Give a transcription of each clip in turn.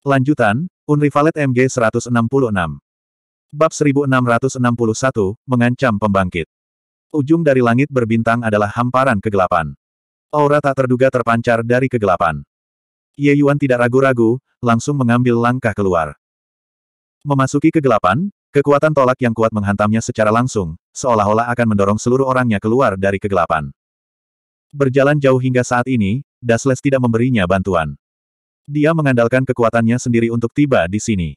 Lanjutan, Unrivaled MG 166. Bab 1661, Mengancam Pembangkit. Ujung dari langit berbintang adalah hamparan kegelapan. Aura tak terduga terpancar dari kegelapan. Ye Yuan tidak ragu-ragu, langsung mengambil langkah keluar. Memasuki kegelapan, kekuatan tolak yang kuat menghantamnya secara langsung, seolah-olah akan mendorong seluruh orangnya keluar dari kegelapan. Berjalan jauh hingga saat ini, Dasles tidak memberinya bantuan. Dia mengandalkan kekuatannya sendiri untuk tiba di sini.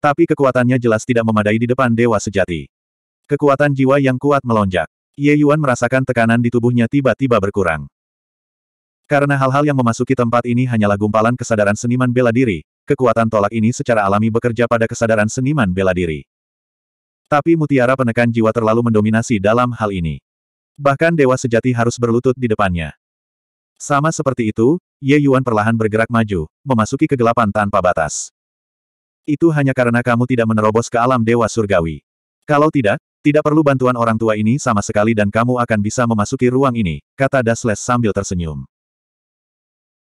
Tapi kekuatannya jelas tidak memadai di depan dewa sejati. Kekuatan jiwa yang kuat melonjak. Ye Yuan merasakan tekanan di tubuhnya tiba-tiba berkurang. Karena hal-hal yang memasuki tempat ini hanyalah gumpalan kesadaran seniman bela diri, kekuatan tolak ini secara alami bekerja pada kesadaran seniman bela diri. Tapi mutiara penekan jiwa terlalu mendominasi dalam hal ini. Bahkan dewa sejati harus berlutut di depannya. Sama seperti itu, Ye Yuan perlahan bergerak maju, memasuki kegelapan tanpa batas. Itu hanya karena kamu tidak menerobos ke alam dewa surgawi. Kalau tidak, tidak perlu bantuan orang tua ini sama sekali dan kamu akan bisa memasuki ruang ini, kata Dasles sambil tersenyum.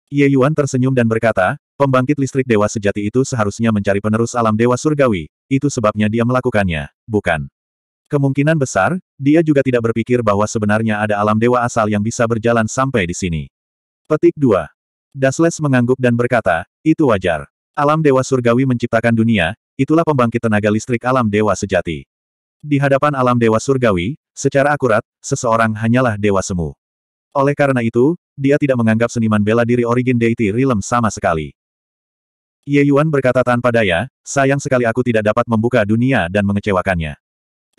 Ye Yuan tersenyum dan berkata, pembangkit listrik dewa sejati itu seharusnya mencari penerus alam dewa surgawi, itu sebabnya dia melakukannya, bukan? Kemungkinan besar, dia juga tidak berpikir bahwa sebenarnya ada alam dewa asal yang bisa berjalan sampai di sini. Petik 2. Dasles mengangguk dan berkata, itu wajar. Alam Dewa Surgawi menciptakan dunia, itulah pembangkit tenaga listrik alam Dewa sejati. Di hadapan alam Dewa Surgawi, secara akurat, seseorang hanyalah Dewa Semu. Oleh karena itu, dia tidak menganggap seniman bela diri origin deity realm sama sekali. Ye Yuan berkata tanpa daya, sayang sekali aku tidak dapat membuka dunia dan mengecewakannya.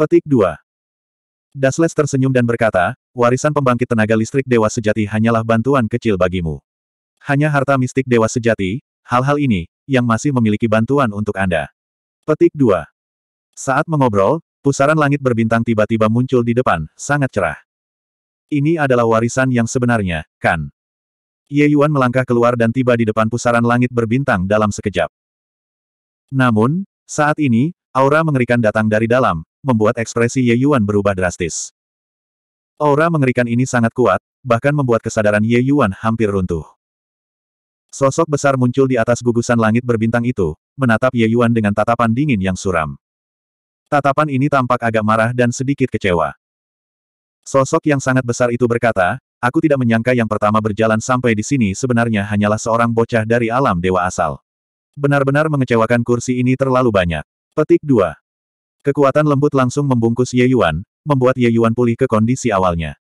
Petik 2. Dasles tersenyum dan berkata, warisan pembangkit tenaga listrik dewa sejati hanyalah bantuan kecil bagimu. Hanya harta mistik dewa sejati, hal-hal ini, yang masih memiliki bantuan untuk Anda. Petik 2. Saat mengobrol, pusaran langit berbintang tiba-tiba muncul di depan, sangat cerah. Ini adalah warisan yang sebenarnya, kan? Ye Yuan melangkah keluar dan tiba di depan pusaran langit berbintang dalam sekejap. Namun, saat ini, aura mengerikan datang dari dalam, membuat ekspresi Ye Yuan berubah drastis. Aura mengerikan ini sangat kuat, bahkan membuat kesadaran Ye Yuan hampir runtuh. Sosok besar muncul di atas gugusan langit berbintang itu, menatap Ye Yuan dengan tatapan dingin yang suram. Tatapan ini tampak agak marah dan sedikit kecewa. Sosok yang sangat besar itu berkata, aku tidak menyangka yang pertama berjalan sampai di sini sebenarnya hanyalah seorang bocah dari alam dewa asal. Benar-benar mengecewakan kursi ini terlalu banyak. Petik 2. Kekuatan lembut langsung membungkus Ye Yuan, membuat Ye Yuan pulih ke kondisi awalnya.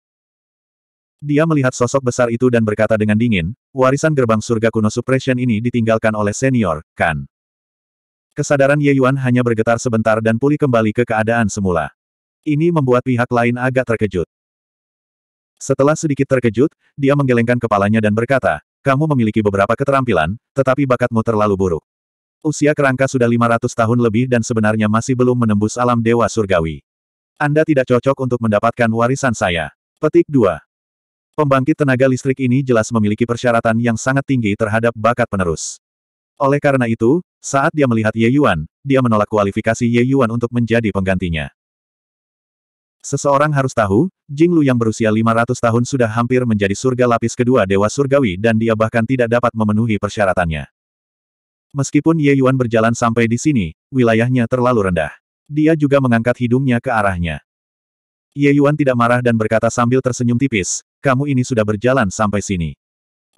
Dia melihat sosok besar itu dan berkata dengan dingin, warisan gerbang surga kuno suppression ini ditinggalkan oleh senior, kan? Kesadaran Ye Yuan hanya bergetar sebentar dan pulih kembali ke keadaan semula. Ini membuat pihak lain agak terkejut. Setelah sedikit terkejut, dia menggelengkan kepalanya dan berkata, kamu memiliki beberapa keterampilan, tetapi bakatmu terlalu buruk. Usia kerangka sudah 500 tahun lebih dan sebenarnya masih belum menembus alam dewa surgawi. Anda tidak cocok untuk mendapatkan warisan saya. Petik 2. Pembangkit tenaga listrik ini jelas memiliki persyaratan yang sangat tinggi terhadap bakat penerus. Oleh karena itu, saat dia melihat Ye Yuan, dia menolak kualifikasi Ye Yuan untuk menjadi penggantinya. Seseorang harus tahu, Jing Lu yang berusia 500 tahun sudah hampir menjadi surga lapis kedua Dewa Surgawi dan dia bahkan tidak dapat memenuhi persyaratannya. Meskipun Ye Yuan berjalan sampai di sini, wilayahnya terlalu rendah. Dia juga mengangkat hidungnya ke arahnya. Ye Yuan tidak marah dan berkata sambil tersenyum tipis, kamu ini sudah berjalan sampai sini.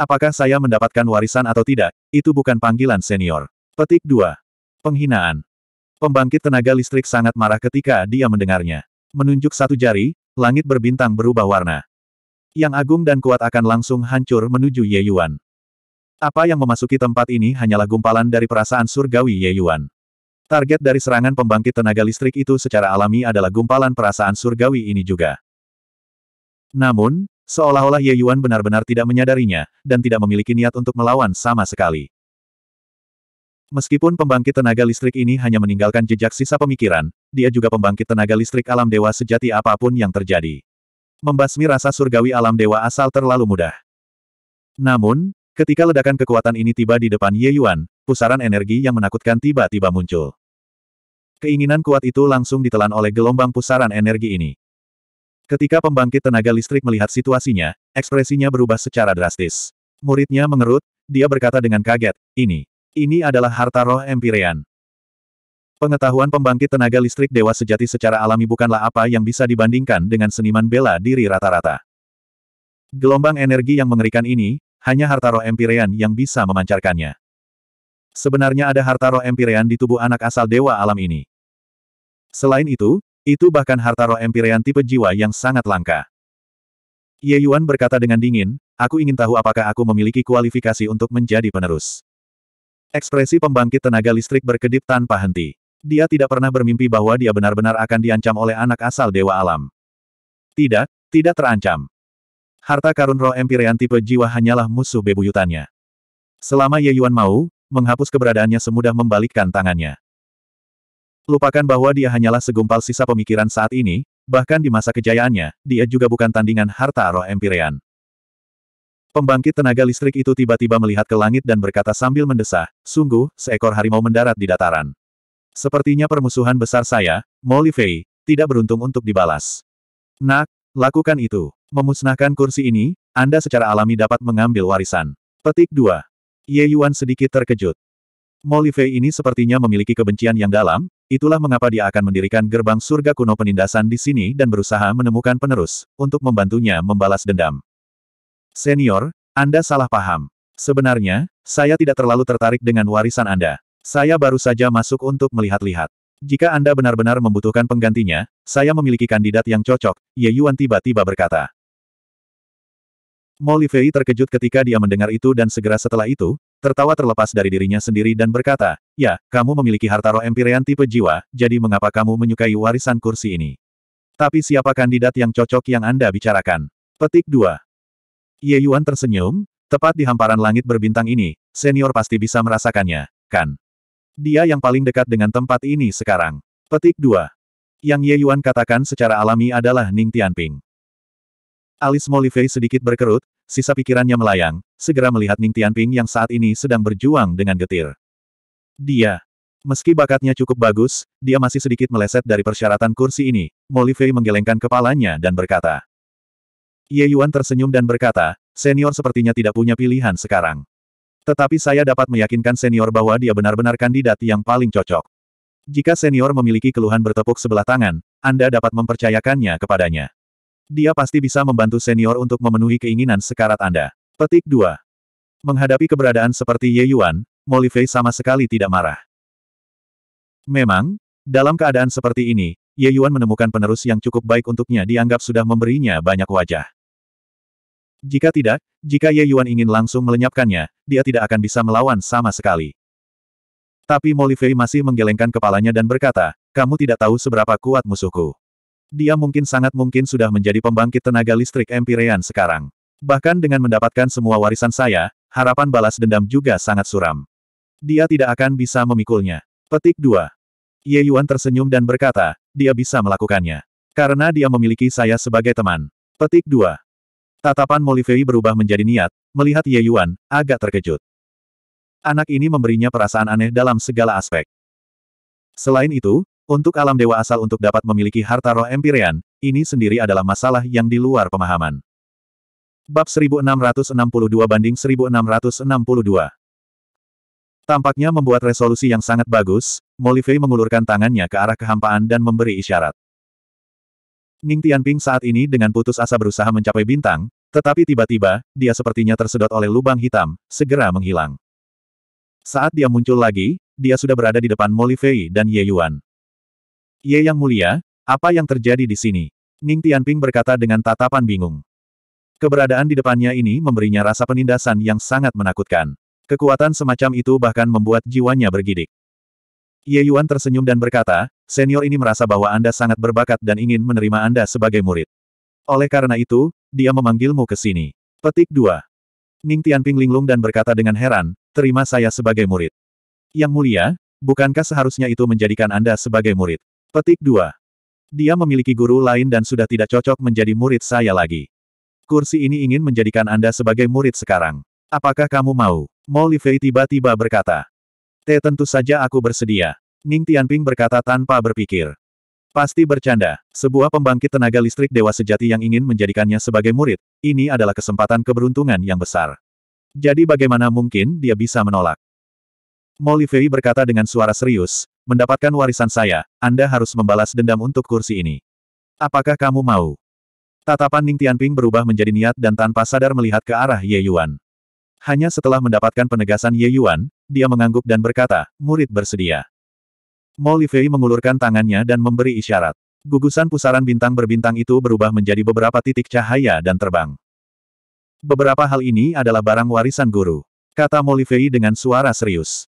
Apakah saya mendapatkan warisan atau tidak, itu bukan panggilan senior. Petik 2. Penghinaan. Pembangkit tenaga listrik sangat marah ketika dia mendengarnya. Menunjuk satu jari, langit berbintang berubah warna. Yang agung dan kuat akan langsung hancur menuju Ye Yuan. Apa yang memasuki tempat ini hanyalah gumpalan dari perasaan surgawi Ye Yuan. Target dari serangan pembangkit tenaga listrik itu secara alami adalah gumpalan perasaan surgawi ini juga. Namun, Seolah-olah Ye Yuan benar-benar tidak menyadarinya, dan tidak memiliki niat untuk melawan sama sekali. Meskipun pembangkit tenaga listrik ini hanya meninggalkan jejak sisa pemikiran, dia juga pembangkit tenaga listrik alam dewa sejati apapun yang terjadi. Membasmi rasa surgawi alam dewa asal terlalu mudah. Namun, ketika ledakan kekuatan ini tiba di depan Ye Yuan, pusaran energi yang menakutkan tiba-tiba muncul. Keinginan kuat itu langsung ditelan oleh gelombang pusaran energi ini. Ketika pembangkit tenaga listrik melihat situasinya, ekspresinya berubah secara drastis. Muridnya mengerut, dia berkata dengan kaget, ini, ini adalah harta roh Empirean. Pengetahuan pembangkit tenaga listrik dewa sejati secara alami bukanlah apa yang bisa dibandingkan dengan seniman bela diri rata-rata. Gelombang energi yang mengerikan ini, hanya harta roh Empirean yang bisa memancarkannya. Sebenarnya ada harta roh Empirean di tubuh anak asal dewa alam ini. Selain itu, itu bahkan harta roh Empyrean tipe jiwa yang sangat langka. Ye Yuan berkata dengan dingin, aku ingin tahu apakah aku memiliki kualifikasi untuk menjadi penerus. Ekspresi pembangkit tenaga listrik berkedip tanpa henti. Dia tidak pernah bermimpi bahwa dia benar-benar akan diancam oleh anak asal Dewa Alam. Tidak, tidak terancam. Harta karun roh Empyrean tipe jiwa hanyalah musuh bebuyutannya. Selama Ye Yuan mau, menghapus keberadaannya semudah membalikkan tangannya. Lupakan bahwa dia hanyalah segumpal sisa pemikiran saat ini, bahkan di masa kejayaannya, dia juga bukan tandingan harta roh Empirean. Pembangkit tenaga listrik itu tiba-tiba melihat ke langit dan berkata sambil mendesah, sungguh, seekor harimau mendarat di dataran. Sepertinya permusuhan besar saya, Molly Faye, tidak beruntung untuk dibalas. Nak, lakukan itu. Memusnahkan kursi ini, Anda secara alami dapat mengambil warisan. Petik 2. Ye Yuan sedikit terkejut. Molly Faye ini sepertinya memiliki kebencian yang dalam, Itulah mengapa dia akan mendirikan gerbang surga kuno penindasan di sini dan berusaha menemukan penerus, untuk membantunya membalas dendam. Senior, Anda salah paham. Sebenarnya, saya tidak terlalu tertarik dengan warisan Anda. Saya baru saja masuk untuk melihat-lihat. Jika Anda benar-benar membutuhkan penggantinya, saya memiliki kandidat yang cocok, Ye Yuan tiba-tiba berkata. Molly Fei terkejut ketika dia mendengar itu dan segera setelah itu, tertawa terlepas dari dirinya sendiri dan berkata, Ya, kamu memiliki harta roh Empyrean tipe jiwa, jadi mengapa kamu menyukai warisan kursi ini? Tapi siapa kandidat yang cocok yang Anda bicarakan? Petik 2. Ye Yuan tersenyum, tepat di hamparan langit berbintang ini, senior pasti bisa merasakannya, kan? Dia yang paling dekat dengan tempat ini sekarang. Petik 2. Yang Ye Yuan katakan secara alami adalah Ning Tianping. Alis Fei sedikit berkerut, sisa pikirannya melayang, segera melihat Ning Tianping yang saat ini sedang berjuang dengan getir. Dia. Meski bakatnya cukup bagus, dia masih sedikit meleset dari persyaratan kursi ini. Fei menggelengkan kepalanya dan berkata. Ye Yuan tersenyum dan berkata, senior sepertinya tidak punya pilihan sekarang. Tetapi saya dapat meyakinkan senior bahwa dia benar-benar kandidat yang paling cocok. Jika senior memiliki keluhan bertepuk sebelah tangan, Anda dapat mempercayakannya kepadanya. Dia pasti bisa membantu senior untuk memenuhi keinginan sekarat Anda. Petik 2. Menghadapi keberadaan seperti Ye Yuan, Molivey sama sekali tidak marah. Memang, dalam keadaan seperti ini, Ye Yuan menemukan penerus yang cukup baik untuknya dianggap sudah memberinya banyak wajah. Jika tidak, jika Ye Yuan ingin langsung melenyapkannya, dia tidak akan bisa melawan sama sekali. Tapi Molivey masih menggelengkan kepalanya dan berkata, kamu tidak tahu seberapa kuat musuhku. Dia mungkin sangat mungkin sudah menjadi pembangkit tenaga listrik Empyrean sekarang. Bahkan dengan mendapatkan semua warisan saya, harapan balas dendam juga sangat suram. Dia tidak akan bisa memikulnya. Petik 2. Ye Yuan tersenyum dan berkata, dia bisa melakukannya. Karena dia memiliki saya sebagai teman. Petik 2. Tatapan Molivei berubah menjadi niat, melihat Ye Yuan, agak terkejut. Anak ini memberinya perasaan aneh dalam segala aspek. Selain itu, untuk alam dewa asal untuk dapat memiliki harta roh empirian, ini sendiri adalah masalah yang di luar pemahaman. Bab 1662 banding 1662 Tampaknya membuat resolusi yang sangat bagus, Molivey mengulurkan tangannya ke arah kehampaan dan memberi isyarat. Ning Tianping saat ini dengan putus asa berusaha mencapai bintang, tetapi tiba-tiba, dia sepertinya tersedot oleh lubang hitam, segera menghilang. Saat dia muncul lagi, dia sudah berada di depan Molivey dan Ye Yuan. Ye Yang Mulia, apa yang terjadi di sini? Ning Tianping berkata dengan tatapan bingung. Keberadaan di depannya ini memberinya rasa penindasan yang sangat menakutkan. Kekuatan semacam itu bahkan membuat jiwanya bergidik. Ye Yuan tersenyum dan berkata, senior ini merasa bahwa Anda sangat berbakat dan ingin menerima Anda sebagai murid. Oleh karena itu, dia memanggilmu ke sini. Petik 2. Ning Tianping linglung dan berkata dengan heran, terima saya sebagai murid. Yang mulia, bukankah seharusnya itu menjadikan Anda sebagai murid? Petik 2. Dia memiliki guru lain dan sudah tidak cocok menjadi murid saya lagi. Kursi ini ingin menjadikan Anda sebagai murid sekarang. Apakah kamu mau? Molly Molivei tiba-tiba berkata. Te tentu saja aku bersedia. Ning Tianping berkata tanpa berpikir. Pasti bercanda. Sebuah pembangkit tenaga listrik dewa sejati yang ingin menjadikannya sebagai murid, ini adalah kesempatan keberuntungan yang besar. Jadi bagaimana mungkin dia bisa menolak? Molly Molivei berkata dengan suara serius, mendapatkan warisan saya, Anda harus membalas dendam untuk kursi ini. Apakah kamu mau? Tatapan Ning Tianping berubah menjadi niat dan tanpa sadar melihat ke arah Ye Yuan. Hanya setelah mendapatkan penegasan Ye Yuan, dia mengangguk dan berkata, murid bersedia. Mo Fei mengulurkan tangannya dan memberi isyarat. Gugusan pusaran bintang berbintang itu berubah menjadi beberapa titik cahaya dan terbang. Beberapa hal ini adalah barang warisan guru, kata Mo Fei dengan suara serius.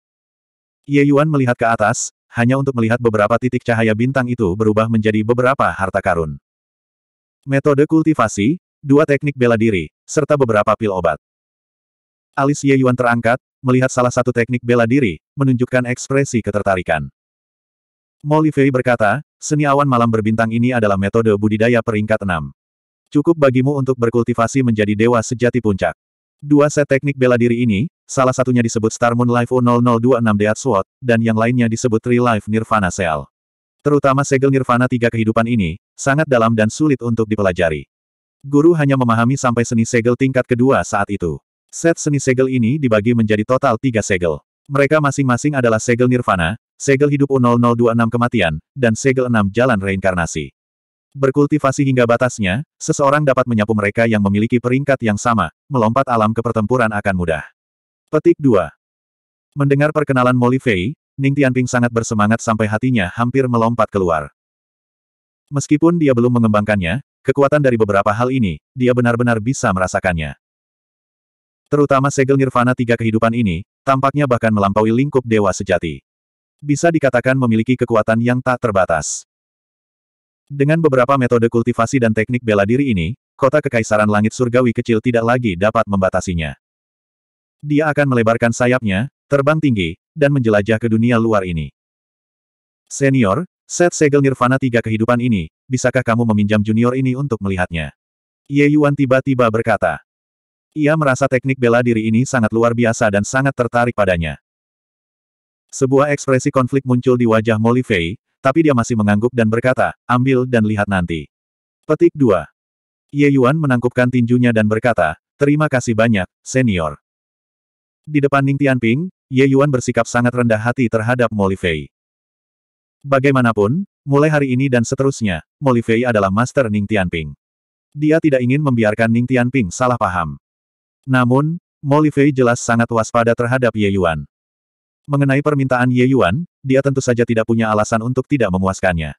Ye Yuan melihat ke atas, hanya untuk melihat beberapa titik cahaya bintang itu berubah menjadi beberapa harta karun. Metode kultivasi, dua teknik bela diri, serta beberapa pil obat. Alis Ye Yuan terangkat, melihat salah satu teknik bela diri, menunjukkan ekspresi ketertarikan. Molly Fei berkata, seni awan malam berbintang ini adalah metode budidaya peringkat enam, Cukup bagimu untuk berkultivasi menjadi dewa sejati puncak. Dua set teknik bela diri ini, salah satunya disebut Star Moon Life 0026 Death Sword, dan yang lainnya disebut Tree Life Nirvana Seal. Terutama segel Nirvana tiga kehidupan ini, sangat dalam dan sulit untuk dipelajari. Guru hanya memahami sampai seni segel tingkat kedua saat itu. Set seni segel ini dibagi menjadi total tiga segel. Mereka masing-masing adalah segel nirvana, segel hidup U0026 kematian, dan segel 6 jalan reinkarnasi. Berkultivasi hingga batasnya, seseorang dapat menyapu mereka yang memiliki peringkat yang sama, melompat alam ke pertempuran akan mudah. Petik 2. Mendengar perkenalan Molly Fei, Ning Tianping sangat bersemangat sampai hatinya hampir melompat keluar. Meskipun dia belum mengembangkannya, kekuatan dari beberapa hal ini, dia benar-benar bisa merasakannya. Terutama segel nirvana tiga kehidupan ini, tampaknya bahkan melampaui lingkup dewa sejati. Bisa dikatakan memiliki kekuatan yang tak terbatas. Dengan beberapa metode kultivasi dan teknik bela diri ini, kota kekaisaran langit surgawi kecil tidak lagi dapat membatasinya. Dia akan melebarkan sayapnya, terbang tinggi, dan menjelajah ke dunia luar ini. Senior, set segel nirvana tiga kehidupan ini, bisakah kamu meminjam junior ini untuk melihatnya? Ye Yuan tiba-tiba berkata. Ia merasa teknik bela diri ini sangat luar biasa dan sangat tertarik padanya. Sebuah ekspresi konflik muncul di wajah Molly Fei, tapi dia masih mengangguk dan berkata, ambil dan lihat nanti. Petik 2. Ye Yuan menangkupkan tinjunya dan berkata, terima kasih banyak, senior. Di depan Ning Tianping, Ye Yuan bersikap sangat rendah hati terhadap Molly Fei. Bagaimanapun, mulai hari ini dan seterusnya, Molly Fei adalah master Ning Tianping. Dia tidak ingin membiarkan Ning Tianping salah paham. Namun, Molifei jelas sangat waspada terhadap Ye Yuan. Mengenai permintaan Ye Yuan, dia tentu saja tidak punya alasan untuk tidak memuaskannya.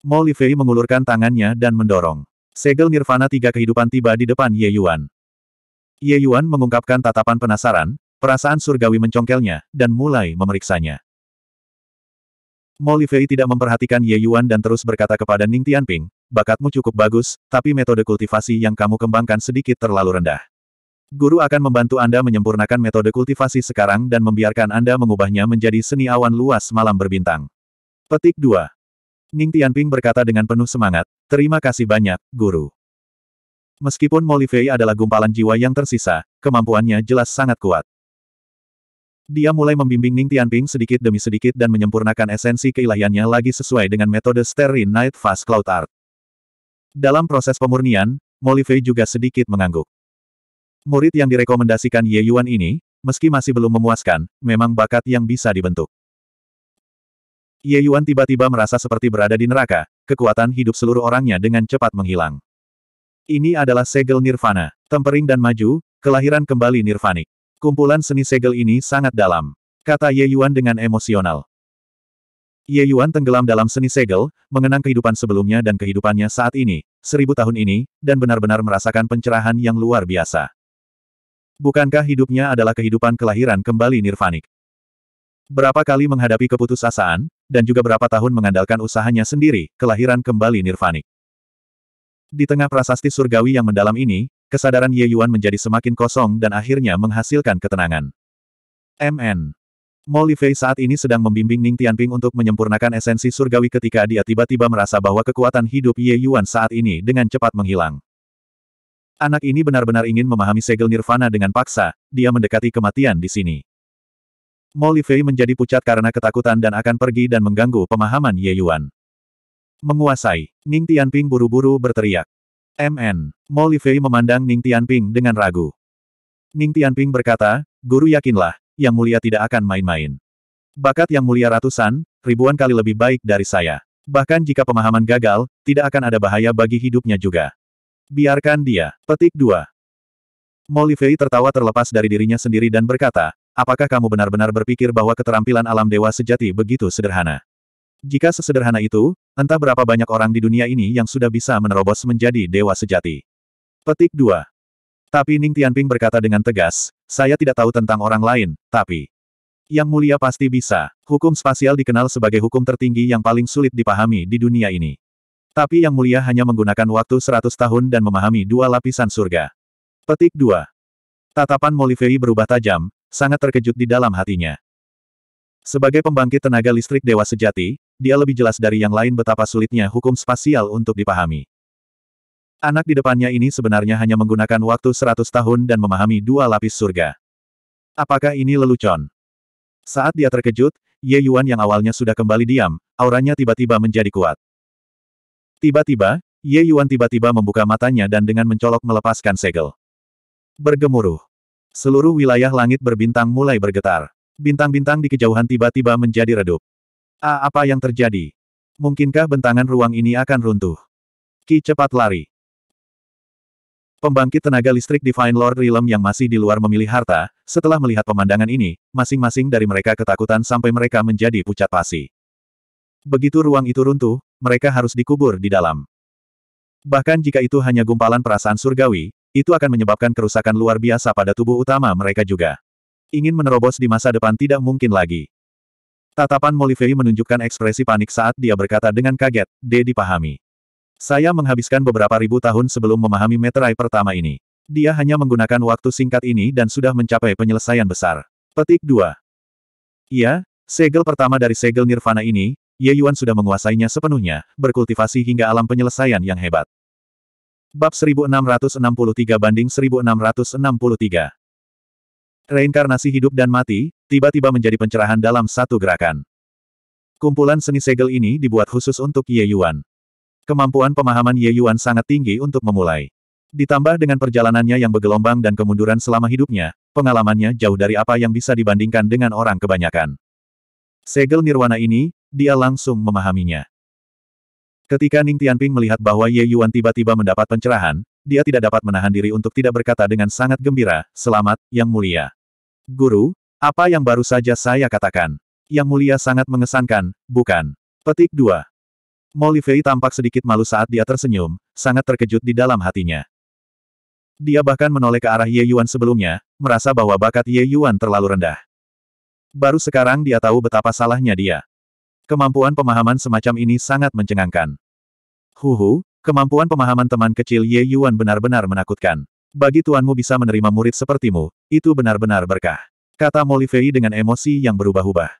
Molifei mengulurkan tangannya dan mendorong. Segel Nirvana tiga kehidupan tiba di depan Ye Yuan. Ye Yuan mengungkapkan tatapan penasaran, perasaan surgawi mencongkelnya, dan mulai memeriksanya. Molifei tidak memperhatikan Ye Yuan dan terus berkata kepada Ning Tianping, bakatmu cukup bagus, tapi metode kultivasi yang kamu kembangkan sedikit terlalu rendah. Guru akan membantu Anda menyempurnakan metode kultivasi sekarang dan membiarkan Anda mengubahnya menjadi seni awan luas malam berbintang. Petik 2. Ning Tianping berkata dengan penuh semangat, Terima kasih banyak, Guru. Meskipun Molivei adalah gumpalan jiwa yang tersisa, kemampuannya jelas sangat kuat. Dia mulai membimbing Ning Tianping sedikit demi sedikit dan menyempurnakan esensi keilahiannya lagi sesuai dengan metode Starry Night Fast Cloud Art. Dalam proses pemurnian, Molivei juga sedikit mengangguk. Murid yang direkomendasikan Ye Yuan ini, meski masih belum memuaskan, memang bakat yang bisa dibentuk. Ye Yuan tiba-tiba merasa seperti berada di neraka, kekuatan hidup seluruh orangnya dengan cepat menghilang. Ini adalah segel nirvana, tempering dan maju, kelahiran kembali nirvanik. Kumpulan seni segel ini sangat dalam, kata Ye Yuan dengan emosional. Ye Yuan tenggelam dalam seni segel, mengenang kehidupan sebelumnya dan kehidupannya saat ini, seribu tahun ini, dan benar-benar merasakan pencerahan yang luar biasa. Bukankah hidupnya adalah kehidupan kelahiran kembali nirvanik? Berapa kali menghadapi keputusasaan, dan juga berapa tahun mengandalkan usahanya sendiri, kelahiran kembali nirvanik. Di tengah prasasti surgawi yang mendalam ini, kesadaran Ye Yuan menjadi semakin kosong dan akhirnya menghasilkan ketenangan. MN. Mo Fei saat ini sedang membimbing Ning Tianping untuk menyempurnakan esensi surgawi ketika dia tiba-tiba merasa bahwa kekuatan hidup Ye Yuan saat ini dengan cepat menghilang. Anak ini benar-benar ingin memahami segel nirvana dengan paksa, dia mendekati kematian di sini. Molly Fei menjadi pucat karena ketakutan dan akan pergi dan mengganggu pemahaman Ye Yuan. Menguasai, Ning Tianping buru-buru berteriak. MN, Molly Fei memandang Ning Tianping dengan ragu. Ning Tianping berkata, Guru yakinlah, Yang Mulia tidak akan main-main. Bakat Yang Mulia ratusan, ribuan kali lebih baik dari saya. Bahkan jika pemahaman gagal, tidak akan ada bahaya bagi hidupnya juga. Biarkan dia. Petik 2. Molivei tertawa terlepas dari dirinya sendiri dan berkata, apakah kamu benar-benar berpikir bahwa keterampilan alam dewa sejati begitu sederhana? Jika sesederhana itu, entah berapa banyak orang di dunia ini yang sudah bisa menerobos menjadi dewa sejati. Petik 2. Tapi Ning Tianping berkata dengan tegas, saya tidak tahu tentang orang lain, tapi... Yang mulia pasti bisa. Hukum spasial dikenal sebagai hukum tertinggi yang paling sulit dipahami di dunia ini. Tapi Yang Mulia hanya menggunakan waktu seratus tahun dan memahami dua lapisan surga. Petik 2. Tatapan Molivei berubah tajam, sangat terkejut di dalam hatinya. Sebagai pembangkit tenaga listrik dewa sejati, dia lebih jelas dari yang lain betapa sulitnya hukum spasial untuk dipahami. Anak di depannya ini sebenarnya hanya menggunakan waktu seratus tahun dan memahami dua lapis surga. Apakah ini lelucon? Saat dia terkejut, Ye Yuan yang awalnya sudah kembali diam, auranya tiba-tiba menjadi kuat. Tiba-tiba, Ye Yuan tiba-tiba membuka matanya dan dengan mencolok melepaskan segel. Bergemuruh. Seluruh wilayah langit berbintang mulai bergetar. Bintang-bintang di kejauhan tiba-tiba menjadi redup. A, apa yang terjadi? Mungkinkah bentangan ruang ini akan runtuh? Ki cepat lari. Pembangkit tenaga listrik Divine Lord Realm yang masih di luar memilih harta, setelah melihat pemandangan ini, masing-masing dari mereka ketakutan sampai mereka menjadi pucat pasi. Begitu ruang itu runtuh, mereka harus dikubur di dalam. Bahkan jika itu hanya gumpalan perasaan surgawi, itu akan menyebabkan kerusakan luar biasa pada tubuh utama mereka juga. Ingin menerobos di masa depan tidak mungkin lagi. Tatapan Molivei menunjukkan ekspresi panik saat dia berkata dengan kaget, D dipahami. Saya menghabiskan beberapa ribu tahun sebelum memahami meterai pertama ini. Dia hanya menggunakan waktu singkat ini dan sudah mencapai penyelesaian besar. Petik 2. Iya, segel pertama dari segel nirvana ini, Ye Yuan sudah menguasainya sepenuhnya, berkultivasi hingga alam penyelesaian yang hebat. Bab 1663 banding 1663 Reinkarnasi hidup dan mati, tiba-tiba menjadi pencerahan dalam satu gerakan. Kumpulan seni segel ini dibuat khusus untuk Ye Yuan. Kemampuan pemahaman Ye Yuan sangat tinggi untuk memulai. Ditambah dengan perjalanannya yang bergelombang dan kemunduran selama hidupnya, pengalamannya jauh dari apa yang bisa dibandingkan dengan orang kebanyakan. Segel nirwana ini, dia langsung memahaminya. Ketika Ning Tianping melihat bahwa Ye Yuan tiba-tiba mendapat pencerahan, dia tidak dapat menahan diri untuk tidak berkata dengan sangat gembira, Selamat, Yang Mulia. Guru, apa yang baru saja saya katakan? Yang Mulia sangat mengesankan, bukan? Petik 2. Fei tampak sedikit malu saat dia tersenyum, sangat terkejut di dalam hatinya. Dia bahkan menoleh ke arah Ye Yuan sebelumnya, merasa bahwa bakat Ye Yuan terlalu rendah. Baru sekarang dia tahu betapa salahnya dia. Kemampuan pemahaman semacam ini sangat mencengangkan. Huhu, kemampuan pemahaman teman kecil Ye Yuan benar-benar menakutkan. Bagi tuanmu bisa menerima murid sepertimu, itu benar-benar berkah. Kata Molivei dengan emosi yang berubah-ubah.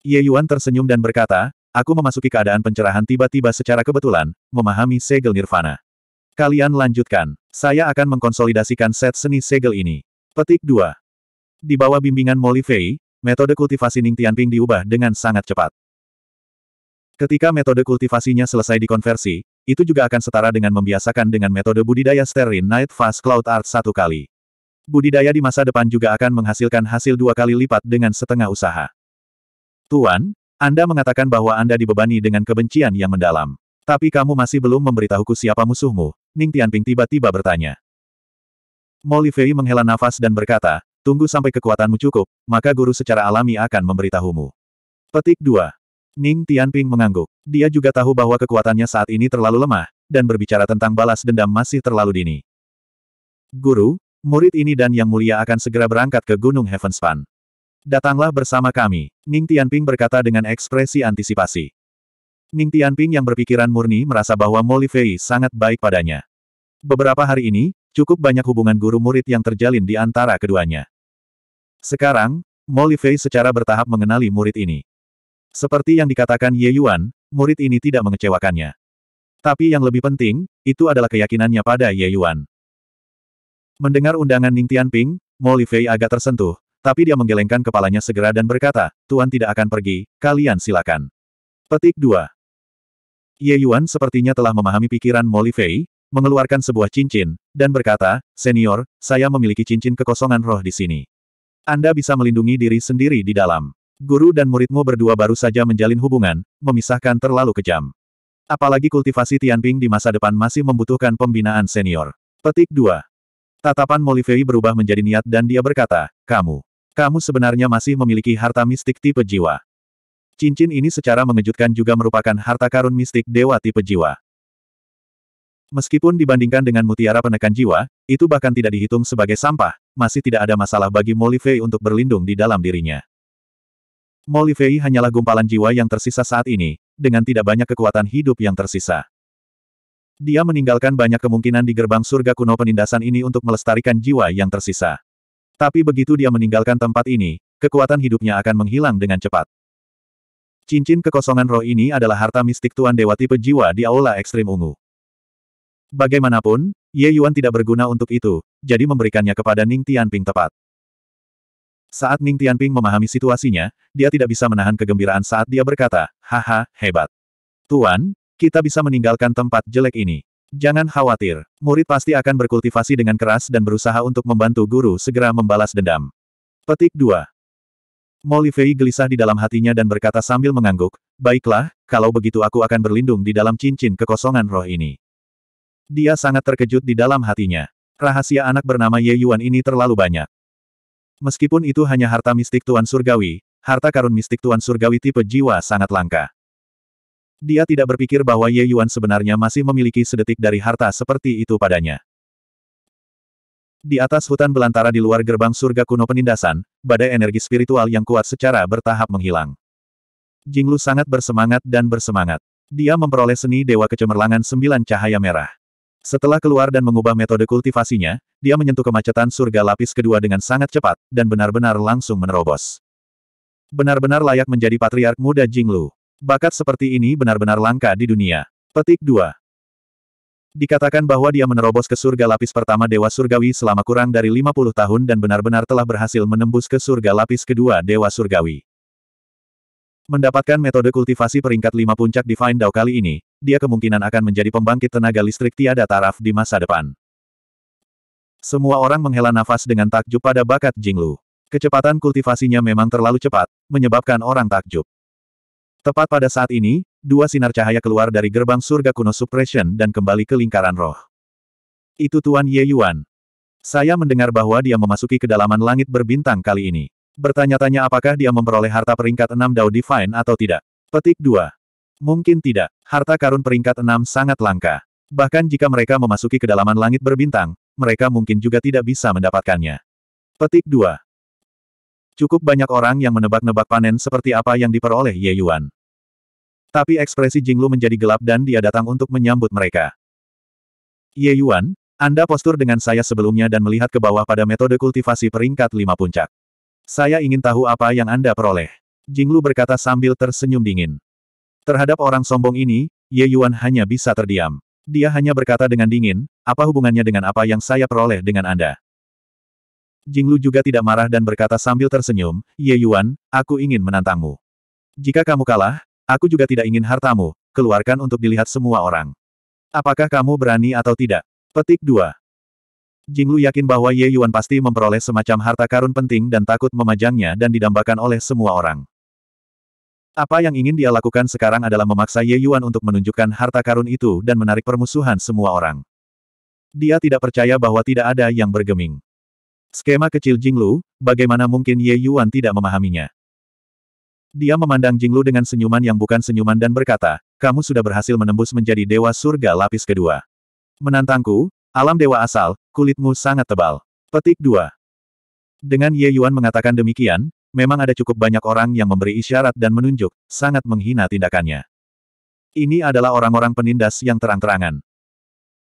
Ye Yuan tersenyum dan berkata, aku memasuki keadaan pencerahan tiba-tiba secara kebetulan, memahami segel nirvana. Kalian lanjutkan. Saya akan mengkonsolidasikan set seni segel ini. Petik 2. Di bawah bimbingan Molivei, Metode kultivasi Ning Tianping diubah dengan sangat cepat. Ketika metode kultivasinya selesai dikonversi, itu juga akan setara dengan membiasakan dengan metode budidaya sterin Night Fast Cloud Art satu kali. Budidaya di masa depan juga akan menghasilkan hasil dua kali lipat dengan setengah usaha. Tuan, Anda mengatakan bahwa Anda dibebani dengan kebencian yang mendalam. Tapi kamu masih belum memberitahuku siapa musuhmu, Ning Tianping tiba-tiba bertanya. Molly Fei menghela nafas dan berkata, Tunggu sampai kekuatanmu cukup, maka guru secara alami akan memberitahumu. Petik 2. Ning Tianping mengangguk. Dia juga tahu bahwa kekuatannya saat ini terlalu lemah, dan berbicara tentang balas dendam masih terlalu dini. Guru, murid ini dan yang mulia akan segera berangkat ke Gunung Heavenspan. Datanglah bersama kami, Ning Tianping berkata dengan ekspresi antisipasi. Ning Tianping yang berpikiran murni merasa bahwa Molivei sangat baik padanya. Beberapa hari ini, cukup banyak hubungan guru-murid yang terjalin di antara keduanya. Sekarang, Molly Fei secara bertahap mengenali murid ini. Seperti yang dikatakan Ye Yuan, murid ini tidak mengecewakannya. Tapi yang lebih penting, itu adalah keyakinannya pada Ye Yuan. Mendengar undangan Ning Tianping, Molly Fei agak tersentuh, tapi dia menggelengkan kepalanya segera dan berkata, Tuan tidak akan pergi, kalian silakan. Petik 2. Ye Yuan sepertinya telah memahami pikiran Molly Fei, mengeluarkan sebuah cincin, dan berkata, Senior, saya memiliki cincin kekosongan roh di sini. Anda bisa melindungi diri sendiri di dalam. Guru dan muridmu berdua baru saja menjalin hubungan, memisahkan terlalu kejam. Apalagi kultivasi Tianping di masa depan masih membutuhkan pembinaan senior. Petik 2. Tatapan Molivei berubah menjadi niat dan dia berkata, Kamu. Kamu sebenarnya masih memiliki harta mistik tipe jiwa. Cincin ini secara mengejutkan juga merupakan harta karun mistik dewa tipe jiwa. Meskipun dibandingkan dengan mutiara penekan jiwa, itu bahkan tidak dihitung sebagai sampah, masih tidak ada masalah bagi Molivei untuk berlindung di dalam dirinya. Molivei hanyalah gumpalan jiwa yang tersisa saat ini, dengan tidak banyak kekuatan hidup yang tersisa. Dia meninggalkan banyak kemungkinan di gerbang surga kuno penindasan ini untuk melestarikan jiwa yang tersisa. Tapi begitu dia meninggalkan tempat ini, kekuatan hidupnya akan menghilang dengan cepat. Cincin kekosongan roh ini adalah harta mistik Tuan Dewa tipe jiwa di Aula Ekstrim Ungu. Bagaimanapun, Ye Yuan tidak berguna untuk itu, jadi memberikannya kepada Ning Tianping tepat. Saat Ning Tianping memahami situasinya, dia tidak bisa menahan kegembiraan saat dia berkata, Haha, hebat. Tuan, kita bisa meninggalkan tempat jelek ini. Jangan khawatir, murid pasti akan berkultivasi dengan keras dan berusaha untuk membantu guru segera membalas dendam. Petik 2. Fei gelisah di dalam hatinya dan berkata sambil mengangguk, Baiklah, kalau begitu aku akan berlindung di dalam cincin kekosongan roh ini. Dia sangat terkejut di dalam hatinya. Rahasia anak bernama Ye Yuan ini terlalu banyak. Meskipun itu hanya harta mistik Tuan Surgawi, harta karun mistik Tuan Surgawi tipe jiwa sangat langka. Dia tidak berpikir bahwa Ye Yuan sebenarnya masih memiliki sedetik dari harta seperti itu padanya. Di atas hutan belantara di luar gerbang surga kuno penindasan, badai energi spiritual yang kuat secara bertahap menghilang. Jinglu sangat bersemangat dan bersemangat. Dia memperoleh seni Dewa Kecemerlangan Sembilan Cahaya Merah. Setelah keluar dan mengubah metode kultivasinya, dia menyentuh kemacetan surga lapis kedua dengan sangat cepat, dan benar-benar langsung menerobos. Benar-benar layak menjadi patriark muda Jinglu. Bakat seperti ini benar-benar langka di dunia. Petik 2. Dikatakan bahwa dia menerobos ke surga lapis pertama Dewa Surgawi selama kurang dari 50 tahun dan benar-benar telah berhasil menembus ke surga lapis kedua Dewa Surgawi. Mendapatkan metode kultivasi peringkat lima puncak Divine Dao kali ini, dia kemungkinan akan menjadi pembangkit tenaga listrik tiada taraf di masa depan. Semua orang menghela nafas dengan takjub pada bakat Jinglu. Kecepatan kultivasinya memang terlalu cepat, menyebabkan orang takjub. Tepat pada saat ini, dua sinar cahaya keluar dari gerbang surga kuno Suppression dan kembali ke lingkaran roh. Itu Tuan Ye Yuan. Saya mendengar bahwa dia memasuki kedalaman langit berbintang kali ini. Bertanya-tanya apakah dia memperoleh harta peringkat 6 Dao Divine atau tidak. Petik 2. Mungkin tidak, harta karun peringkat enam sangat langka. Bahkan jika mereka memasuki kedalaman langit berbintang, mereka mungkin juga tidak bisa mendapatkannya. Petik 2. Cukup banyak orang yang menebak-nebak panen seperti apa yang diperoleh Ye Yuan. Tapi ekspresi Jinglu menjadi gelap dan dia datang untuk menyambut mereka. Ye Yuan, Anda postur dengan saya sebelumnya dan melihat ke bawah pada metode kultivasi peringkat lima puncak. Saya ingin tahu apa yang Anda peroleh. Jinglu berkata sambil tersenyum dingin. Terhadap orang sombong ini, Ye Yuan hanya bisa terdiam. Dia hanya berkata dengan dingin, apa hubungannya dengan apa yang saya peroleh dengan Anda? Jing Lu juga tidak marah dan berkata sambil tersenyum, Ye Yuan, aku ingin menantangmu. Jika kamu kalah, aku juga tidak ingin hartamu, keluarkan untuk dilihat semua orang. Apakah kamu berani atau tidak? Petik 2. Lu yakin bahwa Ye Yuan pasti memperoleh semacam harta karun penting dan takut memajangnya dan didambakan oleh semua orang. Apa yang ingin dia lakukan sekarang adalah memaksa Ye Yuan untuk menunjukkan harta karun itu dan menarik permusuhan semua orang. Dia tidak percaya bahwa tidak ada yang bergeming. Skema kecil Jinglu, bagaimana mungkin Ye Yuan tidak memahaminya? Dia memandang Jinglu dengan senyuman yang bukan senyuman dan berkata, kamu sudah berhasil menembus menjadi dewa surga lapis kedua. Menantangku, alam dewa asal, kulitmu sangat tebal. Petik 2. Dengan Ye Yuan mengatakan demikian, memang ada cukup banyak orang yang memberi isyarat dan menunjuk, sangat menghina tindakannya. Ini adalah orang-orang penindas yang terang-terangan.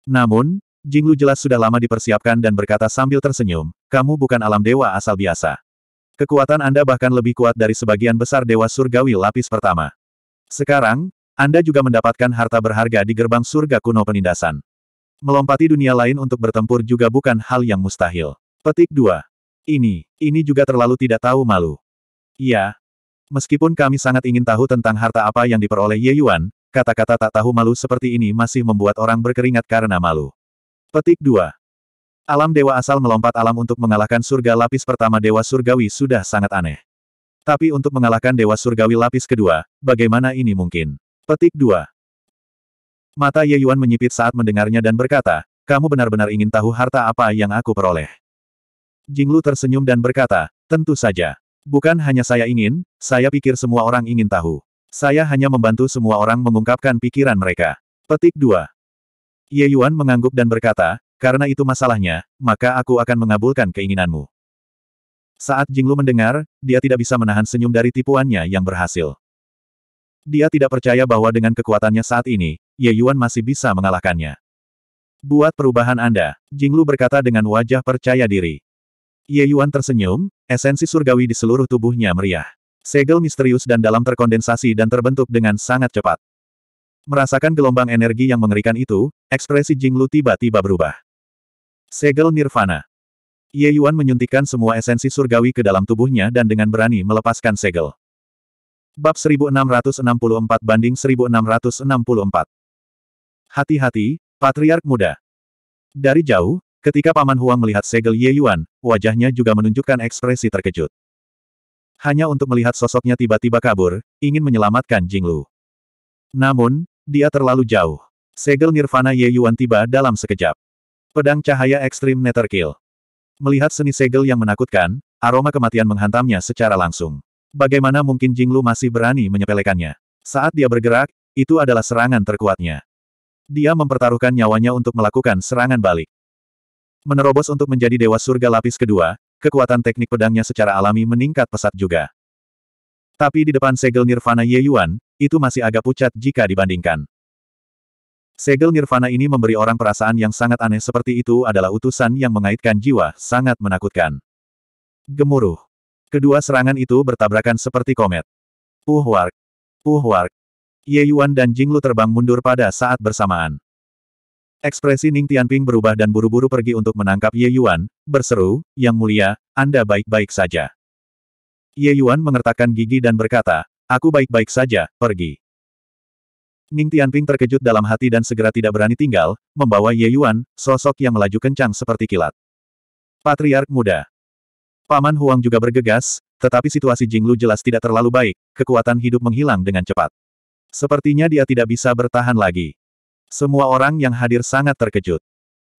Namun, Jinglu jelas sudah lama dipersiapkan dan berkata sambil tersenyum, kamu bukan alam dewa asal biasa. Kekuatan Anda bahkan lebih kuat dari sebagian besar dewa surgawi lapis pertama. Sekarang, Anda juga mendapatkan harta berharga di gerbang surga kuno penindasan. Melompati dunia lain untuk bertempur juga bukan hal yang mustahil. Petik 2. Ini, ini juga terlalu tidak tahu malu. Ya, Meskipun kami sangat ingin tahu tentang harta apa yang diperoleh Ye Yuan, kata-kata tak tahu malu seperti ini masih membuat orang berkeringat karena malu. Petik 2. Alam dewa asal melompat alam untuk mengalahkan surga lapis pertama dewa surgawi sudah sangat aneh. Tapi untuk mengalahkan dewa surgawi lapis kedua, bagaimana ini mungkin? Petik 2. Mata Ye Yuan menyipit saat mendengarnya dan berkata, kamu benar-benar ingin tahu harta apa yang aku peroleh. Jinglu tersenyum dan berkata, tentu saja. Bukan hanya saya ingin, saya pikir semua orang ingin tahu. Saya hanya membantu semua orang mengungkapkan pikiran mereka. Petik 2. Ye Yuan mengangguk dan berkata, karena itu masalahnya, maka aku akan mengabulkan keinginanmu. Saat Jinglu mendengar, dia tidak bisa menahan senyum dari tipuannya yang berhasil. Dia tidak percaya bahwa dengan kekuatannya saat ini, Ye Yuan masih bisa mengalahkannya. Buat perubahan Anda, Jinglu berkata dengan wajah percaya diri. Ye Yuan tersenyum, esensi surgawi di seluruh tubuhnya meriah. Segel misterius dan dalam terkondensasi dan terbentuk dengan sangat cepat. Merasakan gelombang energi yang mengerikan itu, ekspresi Jing Jinglu tiba-tiba berubah. Segel Nirvana. Ye Yuan menyuntikkan semua esensi surgawi ke dalam tubuhnya dan dengan berani melepaskan segel. Bab 1664 banding 1664. Hati-hati, Patriark Muda. Dari jauh, Ketika Paman Huang melihat segel Ye Yuan, wajahnya juga menunjukkan ekspresi terkejut. Hanya untuk melihat sosoknya tiba-tiba kabur, ingin menyelamatkan Jing Lu. Namun, dia terlalu jauh. Segel Nirvana Ye Yuan tiba dalam sekejap. Pedang cahaya ekstrim Netherkill. Melihat seni segel yang menakutkan, aroma kematian menghantamnya secara langsung. Bagaimana mungkin Jing Lu masih berani menyepelekannya? Saat dia bergerak, itu adalah serangan terkuatnya. Dia mempertaruhkan nyawanya untuk melakukan serangan balik. Menerobos untuk menjadi dewa surga lapis kedua, kekuatan teknik pedangnya secara alami meningkat pesat juga. Tapi di depan segel nirvana Ye Yuan, itu masih agak pucat jika dibandingkan. Segel nirvana ini memberi orang perasaan yang sangat aneh seperti itu adalah utusan yang mengaitkan jiwa, sangat menakutkan. Gemuruh. Kedua serangan itu bertabrakan seperti komet. Puhwark. Puhwark. Ye Yuan dan Jinglu terbang mundur pada saat bersamaan. Ekspresi Ning Tianping berubah dan buru-buru pergi untuk menangkap Ye Yuan, berseru, Yang mulia, Anda baik-baik saja. Ye Yuan mengertakkan gigi dan berkata, Aku baik-baik saja, pergi. Ning Tianping terkejut dalam hati dan segera tidak berani tinggal, membawa Ye Yuan, sosok yang melaju kencang seperti kilat. Patriark muda. Paman Huang juga bergegas, tetapi situasi Jinglu jelas tidak terlalu baik, kekuatan hidup menghilang dengan cepat. Sepertinya dia tidak bisa bertahan lagi. Semua orang yang hadir sangat terkejut.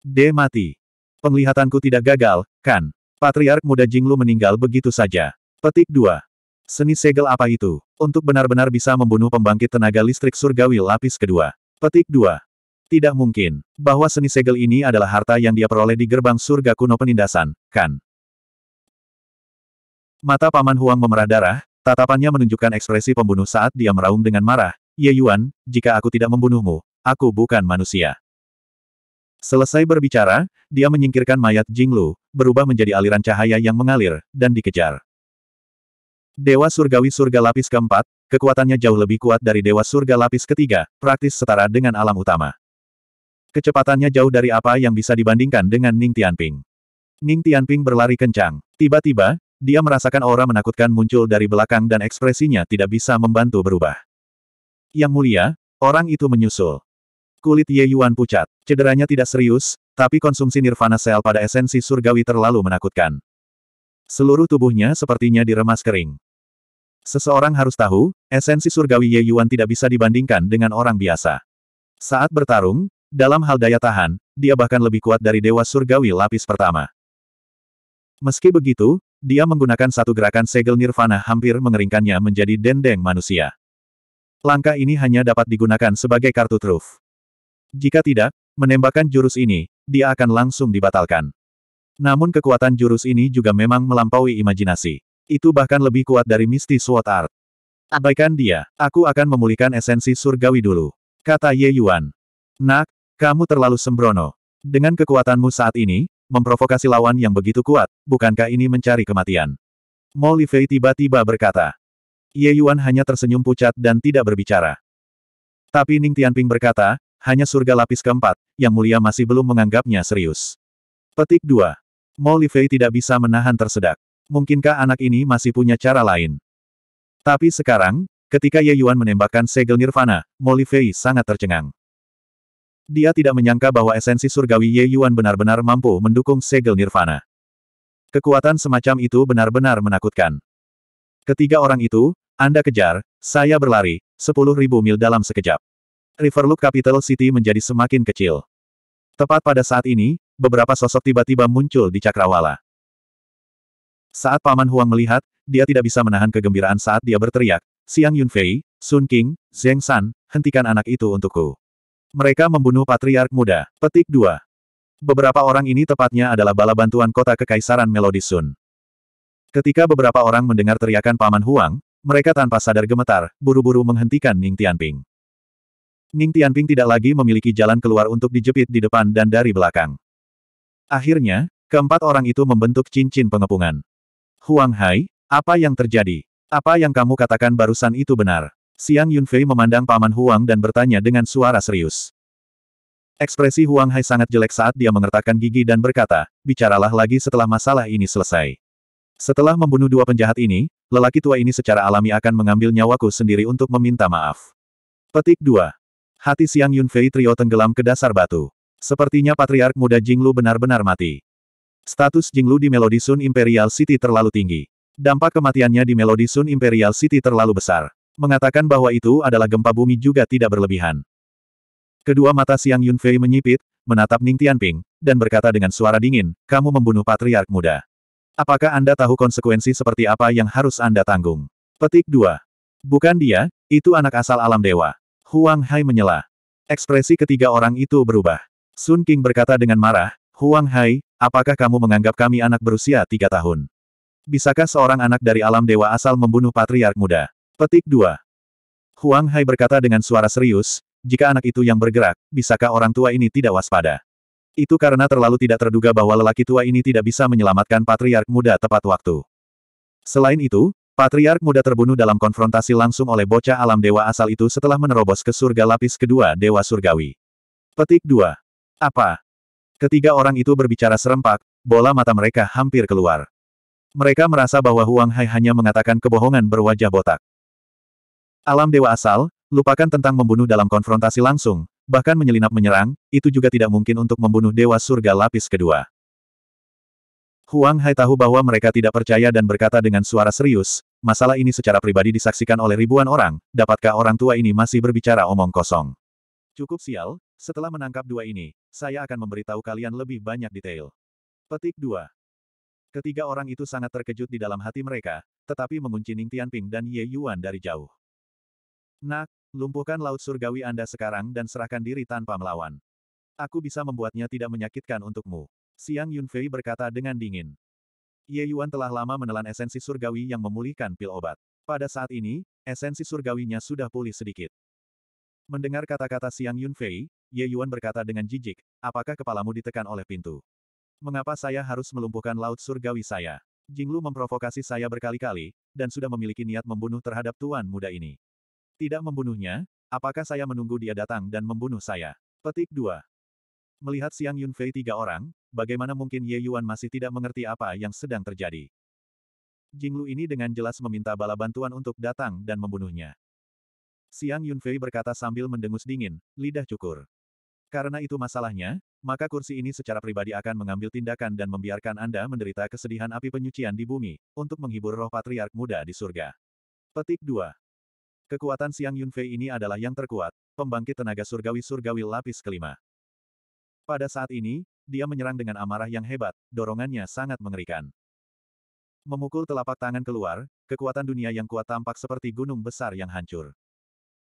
D mati. Penglihatanku tidak gagal, kan? Patriark muda Jinglu meninggal begitu saja. Petik 2. Seni segel apa itu? Untuk benar-benar bisa membunuh pembangkit tenaga listrik surgawi lapis kedua. Petik 2. Tidak mungkin, bahwa seni segel ini adalah harta yang dia peroleh di gerbang surga kuno penindasan, kan? Mata Paman Huang memerah darah, tatapannya menunjukkan ekspresi pembunuh saat dia meraung dengan marah, Ye Yuan, jika aku tidak membunuhmu, Aku bukan manusia. Selesai berbicara, dia menyingkirkan mayat Jinglu, berubah menjadi aliran cahaya yang mengalir, dan dikejar. Dewa Surgawi Surga Lapis keempat, kekuatannya jauh lebih kuat dari Dewa Surga Lapis ketiga, praktis setara dengan alam utama. Kecepatannya jauh dari apa yang bisa dibandingkan dengan Ning Tianping. Ning Tianping berlari kencang. Tiba-tiba, dia merasakan aura menakutkan muncul dari belakang dan ekspresinya tidak bisa membantu berubah. Yang mulia, orang itu menyusul. Kulit Ye Yuan pucat. Cederanya tidak serius, tapi konsumsi nirvana sel pada esensi surgawi terlalu menakutkan. Seluruh tubuhnya sepertinya diremas kering. Seseorang harus tahu, esensi surgawi Ye Yuan tidak bisa dibandingkan dengan orang biasa. Saat bertarung, dalam hal daya tahan, dia bahkan lebih kuat dari Dewa Surgawi lapis pertama. Meski begitu, dia menggunakan satu gerakan segel nirvana hampir mengeringkannya menjadi dendeng manusia. Langkah ini hanya dapat digunakan sebagai kartu truf. Jika tidak, menembakkan jurus ini, dia akan langsung dibatalkan. Namun kekuatan jurus ini juga memang melampaui imajinasi. Itu bahkan lebih kuat dari Misty Sword Art. Abaikan dia, aku akan memulihkan esensi surgawi dulu. Kata Ye Yuan. Nak, kamu terlalu sembrono. Dengan kekuatanmu saat ini, memprovokasi lawan yang begitu kuat, bukankah ini mencari kematian? Mo Fei tiba-tiba berkata. Ye Yuan hanya tersenyum pucat dan tidak berbicara. Tapi Ning Tianping berkata, hanya surga lapis keempat, yang mulia masih belum menganggapnya serius. Petik 2. Mo Lifei tidak bisa menahan tersedak. Mungkinkah anak ini masih punya cara lain? Tapi sekarang, ketika Ye Yuan menembakkan segel nirvana, Mo Lifei sangat tercengang. Dia tidak menyangka bahwa esensi surgawi Ye Yuan benar-benar mampu mendukung segel nirvana. Kekuatan semacam itu benar-benar menakutkan. Ketiga orang itu, Anda kejar, saya berlari, 10.000 mil dalam sekejap. Riverloop Capital City menjadi semakin kecil. Tepat pada saat ini, beberapa sosok tiba-tiba muncul di cakrawala. Saat Paman Huang melihat, dia tidak bisa menahan kegembiraan saat dia berteriak, Siang Yunfei, Sun King, Zheng San, hentikan anak itu untukku. Mereka membunuh Patriark Muda. Petik 2. Beberapa orang ini tepatnya adalah bala bantuan kota Kekaisaran Melodi Sun. Ketika beberapa orang mendengar teriakan Paman Huang, mereka tanpa sadar gemetar, buru-buru menghentikan Ning Tianping. Ning Tianping tidak lagi memiliki jalan keluar untuk dijepit di depan dan dari belakang. Akhirnya, keempat orang itu membentuk cincin pengepungan. Huang Hai, apa yang terjadi? Apa yang kamu katakan barusan itu benar? Siang Yunfei memandang paman Huang dan bertanya dengan suara serius. Ekspresi Huang Hai sangat jelek saat dia mengertakkan gigi dan berkata, bicaralah lagi setelah masalah ini selesai. Setelah membunuh dua penjahat ini, lelaki tua ini secara alami akan mengambil nyawaku sendiri untuk meminta maaf. Petik 2. Hati Xiang Yunfei Trio tenggelam ke dasar batu. Sepertinya Patriark Muda Jinglu benar-benar mati. Status Jinglu di Melody Sun Imperial City terlalu tinggi. Dampak kematiannya di Melody Sun Imperial City terlalu besar. Mengatakan bahwa itu adalah gempa bumi juga tidak berlebihan. Kedua mata Xiang Yunfei menyipit, menatap Ning Tianping, dan berkata dengan suara dingin, kamu membunuh Patriark Muda. Apakah Anda tahu konsekuensi seperti apa yang harus Anda tanggung? Petik 2. Bukan dia, itu anak asal alam dewa. Huang Hai menyela. Ekspresi ketiga orang itu berubah. Sun King berkata dengan marah, Huang Hai, apakah kamu menganggap kami anak berusia tiga tahun? Bisakah seorang anak dari alam dewa asal membunuh patriark muda? Petik 2. Huang Hai berkata dengan suara serius, jika anak itu yang bergerak, bisakah orang tua ini tidak waspada? Itu karena terlalu tidak terduga bahwa lelaki tua ini tidak bisa menyelamatkan patriark muda tepat waktu. Selain itu, Patriark muda terbunuh dalam konfrontasi langsung oleh bocah alam dewa asal itu setelah menerobos ke surga lapis kedua dewa surgawi. Petik 2. Apa? Ketiga orang itu berbicara serempak, bola mata mereka hampir keluar. Mereka merasa bahwa Huang Hai hanya mengatakan kebohongan berwajah botak. Alam dewa asal, lupakan tentang membunuh dalam konfrontasi langsung, bahkan menyelinap menyerang, itu juga tidak mungkin untuk membunuh dewa surga lapis kedua. Huang Hai tahu bahwa mereka tidak percaya dan berkata dengan suara serius, masalah ini secara pribadi disaksikan oleh ribuan orang, dapatkah orang tua ini masih berbicara omong kosong? Cukup sial, setelah menangkap dua ini, saya akan memberitahu kalian lebih banyak detail. Petik 2. Ketiga orang itu sangat terkejut di dalam hati mereka, tetapi mengunci Ning Tianping dan Ye Yuan dari jauh. Nak, lumpuhkan laut surgawi Anda sekarang dan serahkan diri tanpa melawan. Aku bisa membuatnya tidak menyakitkan untukmu. Siang Yunfei berkata dengan dingin. Ye Yuan telah lama menelan esensi surgawi yang memulihkan pil obat. Pada saat ini, esensi surgawinya sudah pulih sedikit. Mendengar kata-kata Siang Yunfei, Ye Yuan berkata dengan jijik, apakah kepalamu ditekan oleh pintu? Mengapa saya harus melumpuhkan laut surgawi saya? Jinglu memprovokasi saya berkali-kali, dan sudah memiliki niat membunuh terhadap tuan muda ini. Tidak membunuhnya, apakah saya menunggu dia datang dan membunuh saya? Petik 2. Melihat Siang Yunfei tiga orang, bagaimana mungkin Ye Yuan masih tidak mengerti apa yang sedang terjadi. Jinglu ini dengan jelas meminta bala bantuan untuk datang dan membunuhnya. Siang Yunfei berkata sambil mendengus dingin, lidah cukur. Karena itu masalahnya, maka kursi ini secara pribadi akan mengambil tindakan dan membiarkan Anda menderita kesedihan api penyucian di bumi, untuk menghibur roh patriark muda di surga. Petik 2. Kekuatan Siang Yunfei ini adalah yang terkuat, pembangkit tenaga surgawi-surgawi lapis kelima. Pada saat ini, dia menyerang dengan amarah yang hebat, dorongannya sangat mengerikan. Memukul telapak tangan keluar, kekuatan dunia yang kuat tampak seperti gunung besar yang hancur.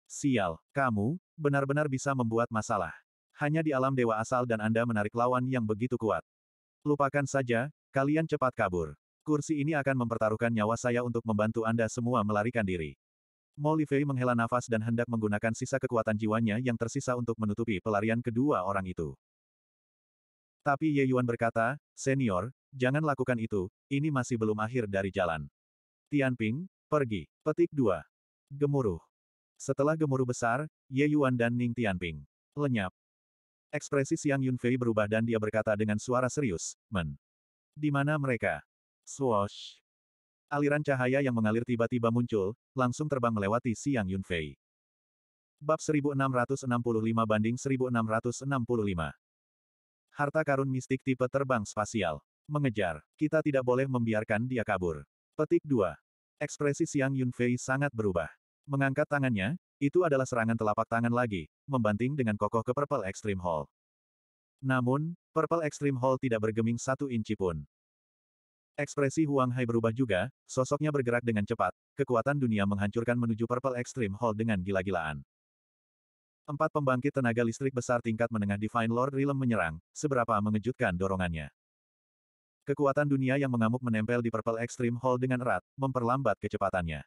Sial, kamu, benar-benar bisa membuat masalah. Hanya di alam dewa asal dan Anda menarik lawan yang begitu kuat. Lupakan saja, kalian cepat kabur. Kursi ini akan mempertaruhkan nyawa saya untuk membantu Anda semua melarikan diri. Faye menghela nafas dan hendak menggunakan sisa kekuatan jiwanya yang tersisa untuk menutupi pelarian kedua orang itu. Tapi Ye Yuan berkata, Senior, jangan lakukan itu, ini masih belum akhir dari jalan. Tianping, pergi. Petik 2. Gemuruh. Setelah gemuruh besar, Ye Yuan dan Ning Tianping lenyap. Ekspresi Xiang Yunfei berubah dan dia berkata dengan suara serius, Men. Di mana mereka? Swoosh. Aliran cahaya yang mengalir tiba-tiba muncul, langsung terbang melewati Xiang Yunfei. Bab 1665 banding 1665 Harta karun mistik tipe terbang spasial. Mengejar. Kita tidak boleh membiarkan dia kabur. Petik 2. Ekspresi Siang Yunfei sangat berubah. Mengangkat tangannya, itu adalah serangan telapak tangan lagi, membanting dengan kokoh ke Purple Extreme Hall. Namun, Purple Extreme Hall tidak bergeming satu inci pun. Ekspresi Huang Hai berubah juga, sosoknya bergerak dengan cepat, kekuatan dunia menghancurkan menuju Purple Extreme Hall dengan gila-gilaan. Empat pembangkit tenaga listrik besar tingkat menengah Divine Lord Realm menyerang, seberapa mengejutkan dorongannya. Kekuatan dunia yang mengamuk menempel di Purple Extreme Hall dengan erat, memperlambat kecepatannya.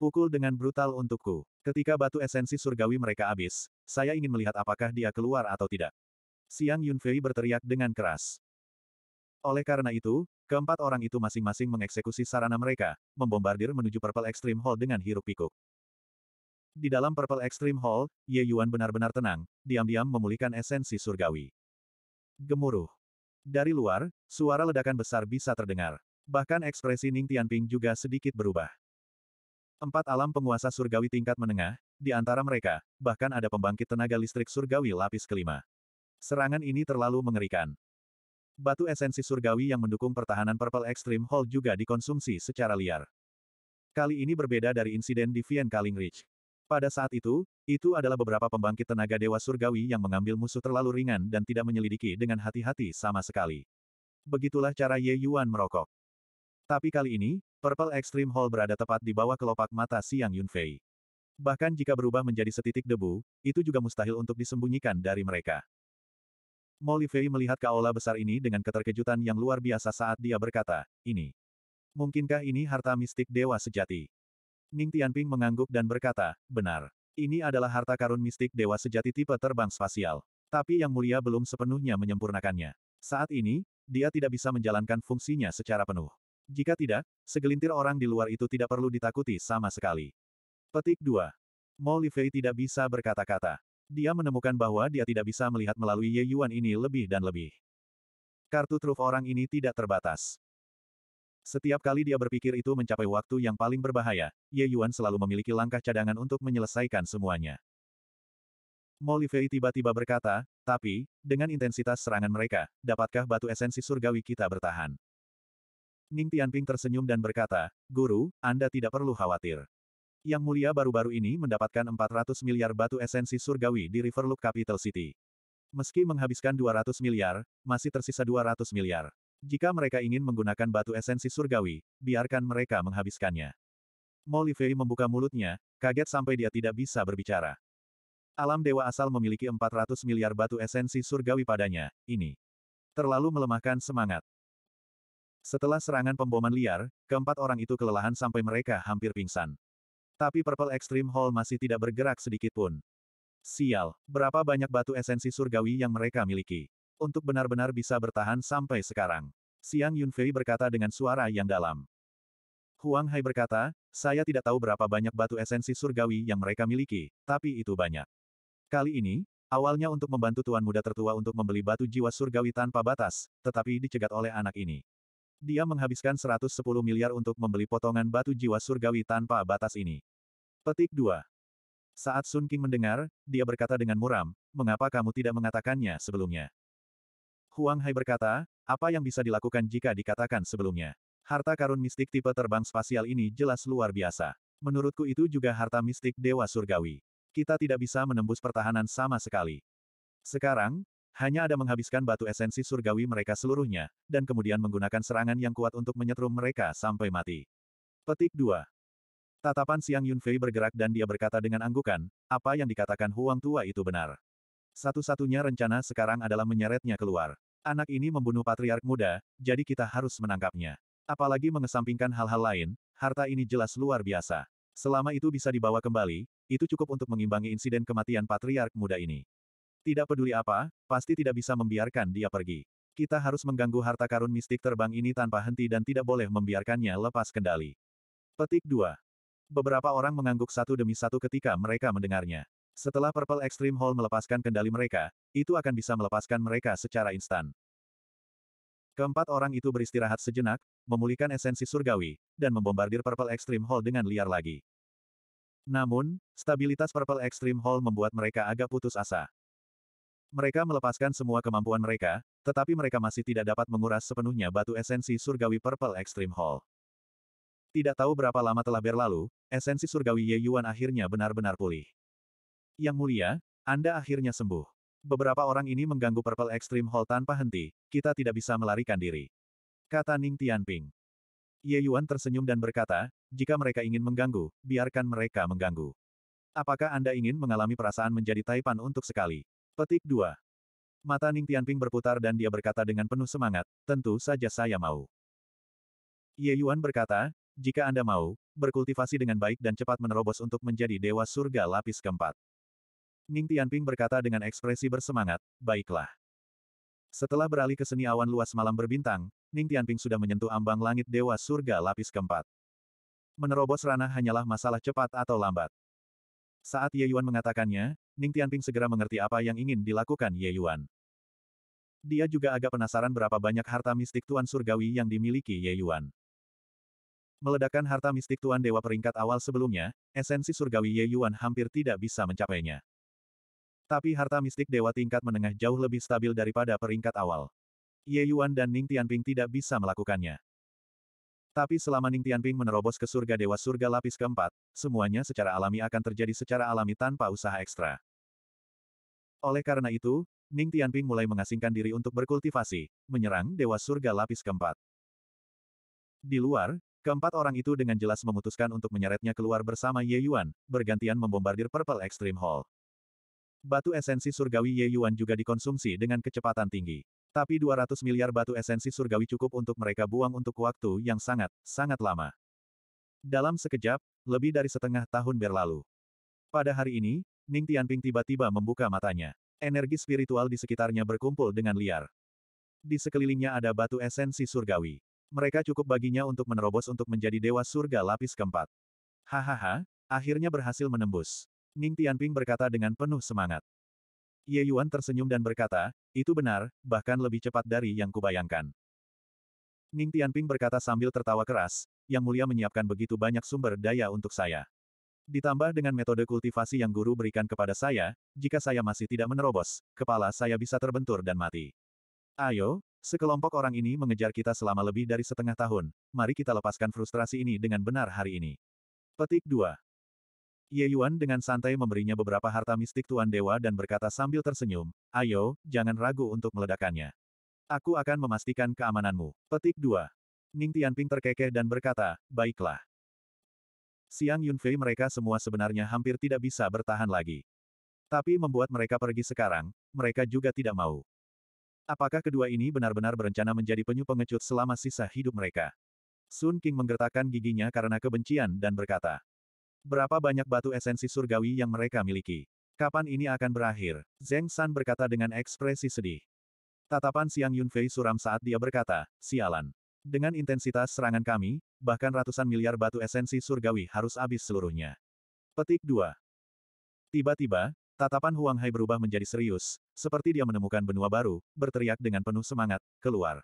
Pukul dengan brutal untukku. Ketika batu esensi surgawi mereka habis, saya ingin melihat apakah dia keluar atau tidak. Siang Yunfei berteriak dengan keras. Oleh karena itu, keempat orang itu masing-masing mengeksekusi sarana mereka, membombardir menuju Purple Extreme Hall dengan hiruk pikuk. Di dalam Purple Extreme Hall, Ye Yuan benar-benar tenang, diam-diam memulihkan esensi surgawi. Gemuruh. Dari luar, suara ledakan besar bisa terdengar. Bahkan ekspresi Ning Tianping juga sedikit berubah. Empat alam penguasa surgawi tingkat menengah, di antara mereka, bahkan ada pembangkit tenaga listrik surgawi lapis kelima. Serangan ini terlalu mengerikan. Batu esensi surgawi yang mendukung pertahanan Purple Extreme Hall juga dikonsumsi secara liar. Kali ini berbeda dari insiden di Vien Kaling Ridge. Pada saat itu, itu adalah beberapa pembangkit tenaga dewa surgawi yang mengambil musuh terlalu ringan dan tidak menyelidiki dengan hati-hati sama sekali. Begitulah cara Ye Yuan merokok. Tapi kali ini, Purple Extreme Hall berada tepat di bawah kelopak mata Siang Yunfei. Bahkan jika berubah menjadi setitik debu, itu juga mustahil untuk disembunyikan dari mereka. Molly Fei melihat kaola besar ini dengan keterkejutan yang luar biasa saat dia berkata, ini. Mungkinkah ini harta mistik dewa sejati? Ning Tianping mengangguk dan berkata, benar. Ini adalah harta karun mistik dewa sejati tipe terbang spasial. Tapi Yang Mulia belum sepenuhnya menyempurnakannya. Saat ini, dia tidak bisa menjalankan fungsinya secara penuh. Jika tidak, segelintir orang di luar itu tidak perlu ditakuti sama sekali. Petik 2. Mo Lifei tidak bisa berkata-kata. Dia menemukan bahwa dia tidak bisa melihat melalui Ye Yuan ini lebih dan lebih. Kartu truf orang ini tidak terbatas. Setiap kali dia berpikir itu mencapai waktu yang paling berbahaya, Ye Yuan selalu memiliki langkah cadangan untuk menyelesaikan semuanya. Fei tiba-tiba berkata, tapi, dengan intensitas serangan mereka, dapatkah batu esensi surgawi kita bertahan? Ning Tianping tersenyum dan berkata, Guru, Anda tidak perlu khawatir. Yang mulia baru-baru ini mendapatkan 400 miliar batu esensi surgawi di Riverloop Capital City. Meski menghabiskan 200 miliar, masih tersisa 200 miliar. Jika mereka ingin menggunakan batu esensi surgawi, biarkan mereka menghabiskannya. Fei membuka mulutnya, kaget sampai dia tidak bisa berbicara. Alam dewa asal memiliki 400 miliar batu esensi surgawi padanya, ini. Terlalu melemahkan semangat. Setelah serangan pemboman liar, keempat orang itu kelelahan sampai mereka hampir pingsan. Tapi Purple Extreme Hall masih tidak bergerak sedikit pun. Sial, berapa banyak batu esensi surgawi yang mereka miliki? untuk benar-benar bisa bertahan sampai sekarang. Siang Yunfei berkata dengan suara yang dalam. Huang Hai berkata, saya tidak tahu berapa banyak batu esensi surgawi yang mereka miliki, tapi itu banyak. Kali ini, awalnya untuk membantu tuan muda tertua untuk membeli batu jiwa surgawi tanpa batas, tetapi dicegat oleh anak ini. Dia menghabiskan 110 miliar untuk membeli potongan batu jiwa surgawi tanpa batas ini. Petik 2. Saat Sun King mendengar, dia berkata dengan muram, mengapa kamu tidak mengatakannya sebelumnya? Huang Hai berkata, apa yang bisa dilakukan jika dikatakan sebelumnya? Harta karun mistik tipe terbang spasial ini jelas luar biasa. Menurutku itu juga harta mistik Dewa Surgawi. Kita tidak bisa menembus pertahanan sama sekali. Sekarang, hanya ada menghabiskan batu esensi surgawi mereka seluruhnya, dan kemudian menggunakan serangan yang kuat untuk menyetrum mereka sampai mati. Petik 2. Tatapan siang Yunfei bergerak dan dia berkata dengan anggukan, apa yang dikatakan Huang Tua itu benar. Satu-satunya rencana sekarang adalah menyeretnya keluar. Anak ini membunuh patriark muda, jadi kita harus menangkapnya. Apalagi mengesampingkan hal-hal lain, harta ini jelas luar biasa. Selama itu bisa dibawa kembali, itu cukup untuk mengimbangi insiden kematian patriark muda ini. Tidak peduli apa, pasti tidak bisa membiarkan dia pergi. Kita harus mengganggu harta karun mistik terbang ini tanpa henti dan tidak boleh membiarkannya lepas kendali. Petik 2. Beberapa orang mengangguk satu demi satu ketika mereka mendengarnya. Setelah Purple Extreme Hall melepaskan kendali mereka, itu akan bisa melepaskan mereka secara instan. Keempat orang itu beristirahat sejenak, memulihkan esensi surgawi, dan membombardir Purple Extreme Hall dengan liar lagi. Namun, stabilitas Purple Extreme Hall membuat mereka agak putus asa. Mereka melepaskan semua kemampuan mereka, tetapi mereka masih tidak dapat menguras sepenuhnya batu esensi surgawi Purple Extreme Hall. Tidak tahu berapa lama telah berlalu, esensi surgawi Ye Yuan akhirnya benar-benar pulih. Yang mulia, Anda akhirnya sembuh. Beberapa orang ini mengganggu Purple Extreme Hall tanpa henti, kita tidak bisa melarikan diri. Kata Ning Tianping. Ye Yuan tersenyum dan berkata, jika mereka ingin mengganggu, biarkan mereka mengganggu. Apakah Anda ingin mengalami perasaan menjadi taipan untuk sekali? Petik 2. Mata Ning Tianping berputar dan dia berkata dengan penuh semangat, tentu saja saya mau. Ye Yuan berkata, jika Anda mau, berkultivasi dengan baik dan cepat menerobos untuk menjadi dewa surga lapis keempat. Ning Tianping berkata dengan ekspresi bersemangat, baiklah. Setelah beralih ke seni awan luas malam berbintang, Ning Tianping sudah menyentuh ambang langit dewa surga lapis keempat. Menerobos ranah hanyalah masalah cepat atau lambat. Saat Ye Yuan mengatakannya, Ning Tianping segera mengerti apa yang ingin dilakukan Ye Yuan. Dia juga agak penasaran berapa banyak harta mistik Tuan Surgawi yang dimiliki Ye Yuan. Meledakkan harta mistik Tuan Dewa peringkat awal sebelumnya, esensi surgawi Ye Yuan hampir tidak bisa mencapainya. Tapi harta mistik dewa tingkat menengah jauh lebih stabil daripada peringkat awal. Ye Yuan dan Ning Tianping tidak bisa melakukannya. Tapi selama Ning Tianping menerobos ke surga dewa surga lapis keempat, semuanya secara alami akan terjadi secara alami tanpa usaha ekstra. Oleh karena itu, Ning Tianping mulai mengasingkan diri untuk berkultivasi, menyerang dewa surga lapis keempat. Di luar, keempat orang itu dengan jelas memutuskan untuk menyeretnya keluar bersama Ye Yuan, bergantian membombardir Purple Extreme Hall. Batu esensi surgawi Ye Yuan juga dikonsumsi dengan kecepatan tinggi. Tapi 200 miliar batu esensi surgawi cukup untuk mereka buang untuk waktu yang sangat, sangat lama. Dalam sekejap, lebih dari setengah tahun berlalu. Pada hari ini, Ning Tianping tiba-tiba membuka matanya. Energi spiritual di sekitarnya berkumpul dengan liar. Di sekelilingnya ada batu esensi surgawi. Mereka cukup baginya untuk menerobos untuk menjadi dewa surga lapis keempat. Hahaha, akhirnya berhasil menembus. Ning Tianping berkata dengan penuh semangat. Ye Yuan tersenyum dan berkata, itu benar, bahkan lebih cepat dari yang kubayangkan. Ning Tianping berkata sambil tertawa keras, yang mulia menyiapkan begitu banyak sumber daya untuk saya. Ditambah dengan metode kultivasi yang guru berikan kepada saya, jika saya masih tidak menerobos, kepala saya bisa terbentur dan mati. Ayo, sekelompok orang ini mengejar kita selama lebih dari setengah tahun, mari kita lepaskan frustrasi ini dengan benar hari ini. Petik 2. Ye Yuan dengan santai memberinya beberapa harta mistik Tuan Dewa dan berkata sambil tersenyum, ayo, jangan ragu untuk meledakannya. Aku akan memastikan keamananmu. Petik 2. Ning Tianping terkekeh dan berkata, baiklah. Siang Yunfei mereka semua sebenarnya hampir tidak bisa bertahan lagi. Tapi membuat mereka pergi sekarang, mereka juga tidak mau. Apakah kedua ini benar-benar berencana menjadi penyu pengecut selama sisa hidup mereka? Sun King menggertakkan giginya karena kebencian dan berkata, Berapa banyak batu esensi surgawi yang mereka miliki? Kapan ini akan berakhir? Zeng San berkata dengan ekspresi sedih. Tatapan Siang Yunfei suram saat dia berkata, sialan. Dengan intensitas serangan kami, bahkan ratusan miliar batu esensi surgawi harus habis seluruhnya. Petik 2. Tiba-tiba, tatapan Huang Hai berubah menjadi serius, seperti dia menemukan benua baru, berteriak dengan penuh semangat, keluar.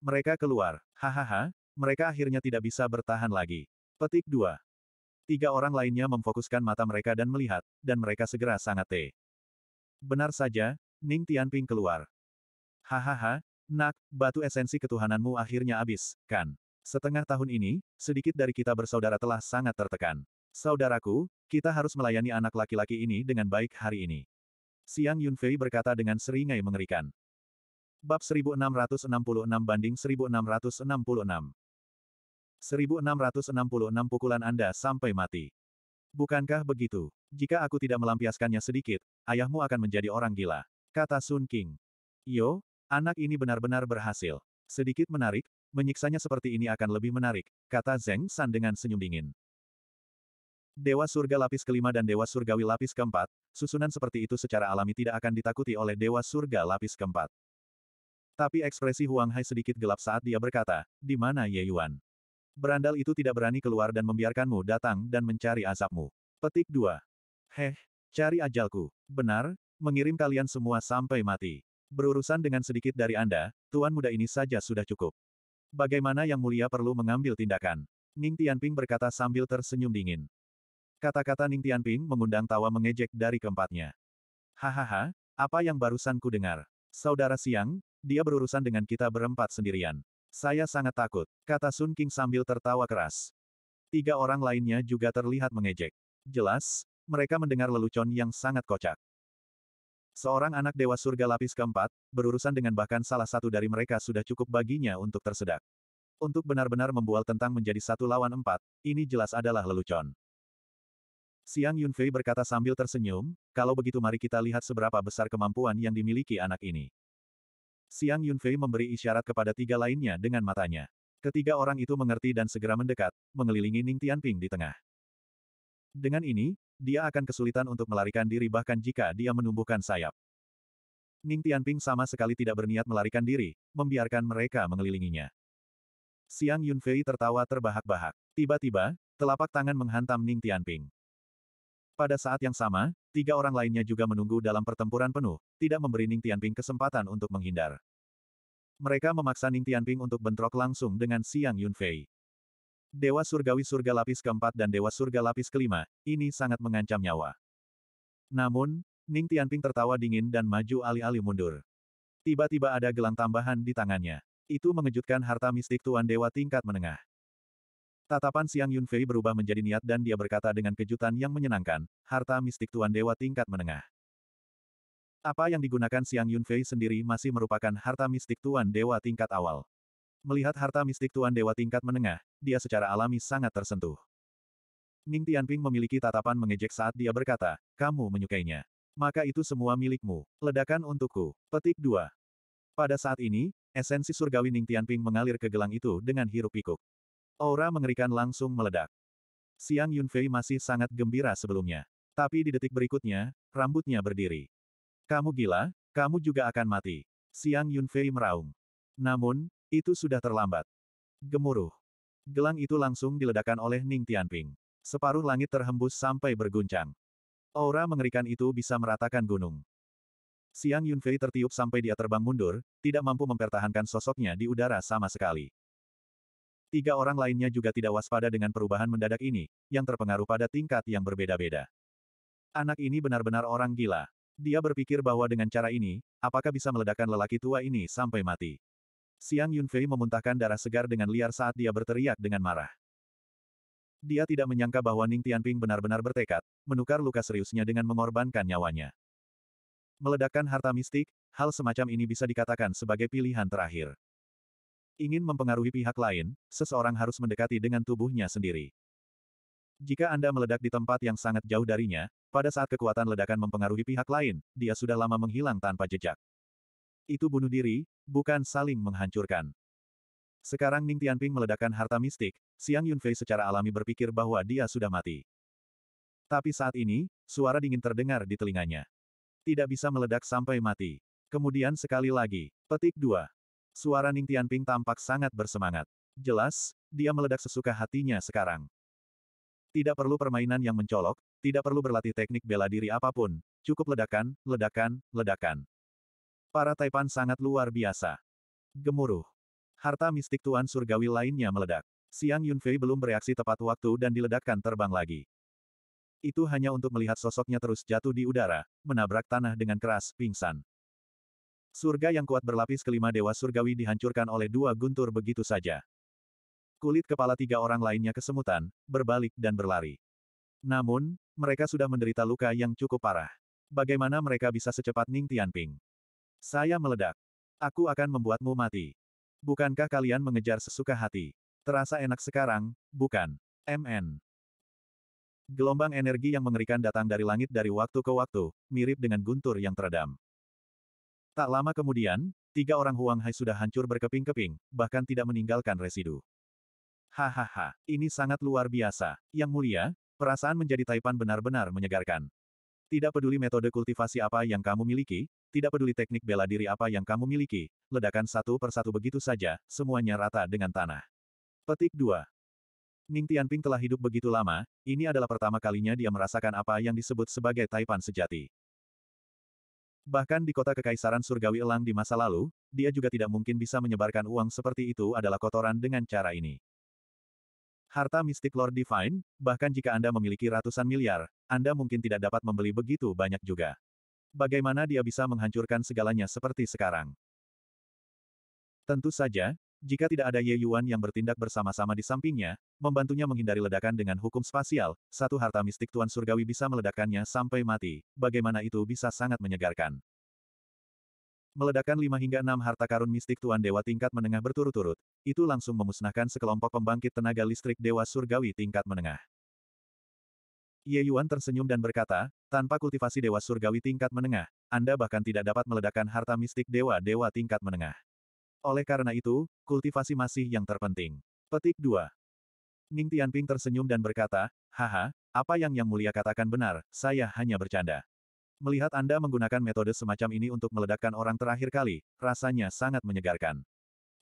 Mereka keluar, hahaha, mereka akhirnya tidak bisa bertahan lagi. Petik 2. Tiga orang lainnya memfokuskan mata mereka dan melihat, dan mereka segera sangat te. Benar saja, Ning Tianping keluar. Hahaha, nak, batu esensi ketuhananmu akhirnya habis, kan? Setengah tahun ini, sedikit dari kita bersaudara telah sangat tertekan. Saudaraku, kita harus melayani anak laki-laki ini dengan baik hari ini. Siang Yunfei berkata dengan seringai mengerikan. Bab 1666 banding 1666 1666 pukulan Anda sampai mati. Bukankah begitu? Jika aku tidak melampiaskannya sedikit, ayahmu akan menjadi orang gila. Kata Sun King. Yo, anak ini benar-benar berhasil. Sedikit menarik, menyiksanya seperti ini akan lebih menarik, kata Zeng San dengan senyum dingin. Dewa surga lapis kelima dan dewa surgawi lapis keempat, susunan seperti itu secara alami tidak akan ditakuti oleh dewa surga lapis keempat. Tapi ekspresi Huang Hai sedikit gelap saat dia berkata, di mana Ye Yuan? Berandal itu tidak berani keluar dan membiarkanmu datang dan mencari azabmu. Petik 2. Heh, cari ajalku. Benar, mengirim kalian semua sampai mati. Berurusan dengan sedikit dari Anda, tuan muda ini saja sudah cukup. Bagaimana yang mulia perlu mengambil tindakan? Ning Tianping berkata sambil tersenyum dingin. Kata-kata Ning Tianping mengundang tawa mengejek dari keempatnya. Hahaha, apa yang barusan ku dengar? Saudara siang, dia berurusan dengan kita berempat sendirian. Saya sangat takut, kata Sun King sambil tertawa keras. Tiga orang lainnya juga terlihat mengejek. Jelas, mereka mendengar lelucon yang sangat kocak. Seorang anak dewa surga lapis keempat, berurusan dengan bahkan salah satu dari mereka sudah cukup baginya untuk tersedak. Untuk benar-benar membual tentang menjadi satu lawan empat, ini jelas adalah lelucon. Siang Yunfei berkata sambil tersenyum, kalau begitu mari kita lihat seberapa besar kemampuan yang dimiliki anak ini. Siang Yunfei memberi isyarat kepada tiga lainnya dengan matanya. Ketiga orang itu mengerti dan segera mendekat, mengelilingi Ning Tianping di tengah. Dengan ini, dia akan kesulitan untuk melarikan diri bahkan jika dia menumbuhkan sayap. Ning Tianping sama sekali tidak berniat melarikan diri, membiarkan mereka mengelilinginya. Siang Yunfei tertawa terbahak-bahak. Tiba-tiba, telapak tangan menghantam Ning Tianping. Pada saat yang sama, tiga orang lainnya juga menunggu dalam pertempuran penuh, tidak memberi Ning Tianping kesempatan untuk menghindar. Mereka memaksa Ning Tianping untuk bentrok langsung dengan Siang Yunfei. Dewa Surgawi Surga Lapis keempat dan Dewa Surga Lapis kelima, ini sangat mengancam nyawa. Namun, Ning Tianping tertawa dingin dan maju alih-alih mundur. Tiba-tiba ada gelang tambahan di tangannya. Itu mengejutkan harta mistik Tuan Dewa tingkat menengah. Tatapan Siang Yunfei berubah menjadi niat dan dia berkata dengan kejutan yang menyenangkan, harta mistik Tuan Dewa tingkat menengah. Apa yang digunakan Siang Yunfei sendiri masih merupakan harta mistik Tuan Dewa tingkat awal. Melihat harta mistik Tuan Dewa tingkat menengah, dia secara alami sangat tersentuh. Ning Tianping memiliki tatapan mengejek saat dia berkata, kamu menyukainya. Maka itu semua milikmu. Ledakan untukku. Petik 2. Pada saat ini, esensi surgawi Ning Tianping mengalir ke gelang itu dengan hirup pikuk. Aura mengerikan langsung meledak. Siang Yunfei masih sangat gembira sebelumnya. Tapi di detik berikutnya, rambutnya berdiri. Kamu gila, kamu juga akan mati. Siang Yunfei meraung. Namun, itu sudah terlambat. Gemuruh. Gelang itu langsung diledakkan oleh Ning Tianping. Separuh langit terhembus sampai berguncang. Aura mengerikan itu bisa meratakan gunung. Siang Yunfei tertiup sampai dia terbang mundur, tidak mampu mempertahankan sosoknya di udara sama sekali. Tiga orang lainnya juga tidak waspada dengan perubahan mendadak ini, yang terpengaruh pada tingkat yang berbeda-beda. Anak ini benar-benar orang gila. Dia berpikir bahwa dengan cara ini, apakah bisa meledakkan lelaki tua ini sampai mati. Siang Yunfei memuntahkan darah segar dengan liar saat dia berteriak dengan marah. Dia tidak menyangka bahwa Ning Tianping benar-benar bertekad, menukar luka seriusnya dengan mengorbankan nyawanya. Meledakkan harta mistik, hal semacam ini bisa dikatakan sebagai pilihan terakhir. Ingin mempengaruhi pihak lain, seseorang harus mendekati dengan tubuhnya sendiri. Jika Anda meledak di tempat yang sangat jauh darinya, pada saat kekuatan ledakan mempengaruhi pihak lain, dia sudah lama menghilang tanpa jejak. Itu bunuh diri, bukan saling menghancurkan. Sekarang Ning Tianping meledakkan harta mistik, Xiang Yunfei secara alami berpikir bahwa dia sudah mati. Tapi saat ini, suara dingin terdengar di telinganya. Tidak bisa meledak sampai mati. Kemudian sekali lagi, petik dua. Suara Ning Tianping tampak sangat bersemangat. Jelas, dia meledak sesuka hatinya sekarang. Tidak perlu permainan yang mencolok, tidak perlu berlatih teknik bela diri apapun, cukup ledakan, ledakan, ledakan. Para Taipan sangat luar biasa. Gemuruh. Harta mistik Tuan Surgawi lainnya meledak. Siang Yunfei belum bereaksi tepat waktu dan diledakkan terbang lagi. Itu hanya untuk melihat sosoknya terus jatuh di udara, menabrak tanah dengan keras, pingsan. Surga yang kuat berlapis kelima dewa surgawi dihancurkan oleh dua guntur begitu saja. Kulit kepala tiga orang lainnya kesemutan, berbalik dan berlari. Namun, mereka sudah menderita luka yang cukup parah. Bagaimana mereka bisa secepat Ning Tianping? Saya meledak. Aku akan membuatmu mati. Bukankah kalian mengejar sesuka hati? Terasa enak sekarang, bukan? MN. Gelombang energi yang mengerikan datang dari langit dari waktu ke waktu, mirip dengan guntur yang teredam. Tak lama kemudian, tiga orang Huang Hai sudah hancur berkeping-keping, bahkan tidak meninggalkan residu. Hahaha, ini sangat luar biasa. Yang mulia, perasaan menjadi Taipan benar-benar menyegarkan. Tidak peduli metode kultivasi apa yang kamu miliki, tidak peduli teknik bela diri apa yang kamu miliki, ledakan satu persatu begitu saja, semuanya rata dengan tanah. Petik 2. Ning Tianping telah hidup begitu lama, ini adalah pertama kalinya dia merasakan apa yang disebut sebagai Taipan sejati. Bahkan di kota kekaisaran surgawi elang di masa lalu, dia juga tidak mungkin bisa menyebarkan uang seperti itu adalah kotoran dengan cara ini. Harta mistik Lord Divine, bahkan jika Anda memiliki ratusan miliar, Anda mungkin tidak dapat membeli begitu banyak juga. Bagaimana dia bisa menghancurkan segalanya seperti sekarang? Tentu saja, jika tidak ada Ye Yuan yang bertindak bersama-sama di sampingnya, membantunya menghindari ledakan dengan hukum spasial, satu harta mistik Tuan Surgawi bisa meledakkannya sampai mati, bagaimana itu bisa sangat menyegarkan. Meledakan lima hingga enam harta karun mistik Tuan Dewa tingkat menengah berturut-turut, itu langsung memusnahkan sekelompok pembangkit tenaga listrik Dewa Surgawi tingkat menengah. Ye Yuan tersenyum dan berkata, tanpa kultivasi Dewa Surgawi tingkat menengah, Anda bahkan tidak dapat meledakkan harta mistik Dewa-Dewa tingkat menengah. Oleh karena itu, kultivasi masih yang terpenting. Petik 2. Ning Tianping tersenyum dan berkata, Haha, apa yang Yang Mulia katakan benar, saya hanya bercanda. Melihat Anda menggunakan metode semacam ini untuk meledakkan orang terakhir kali, rasanya sangat menyegarkan.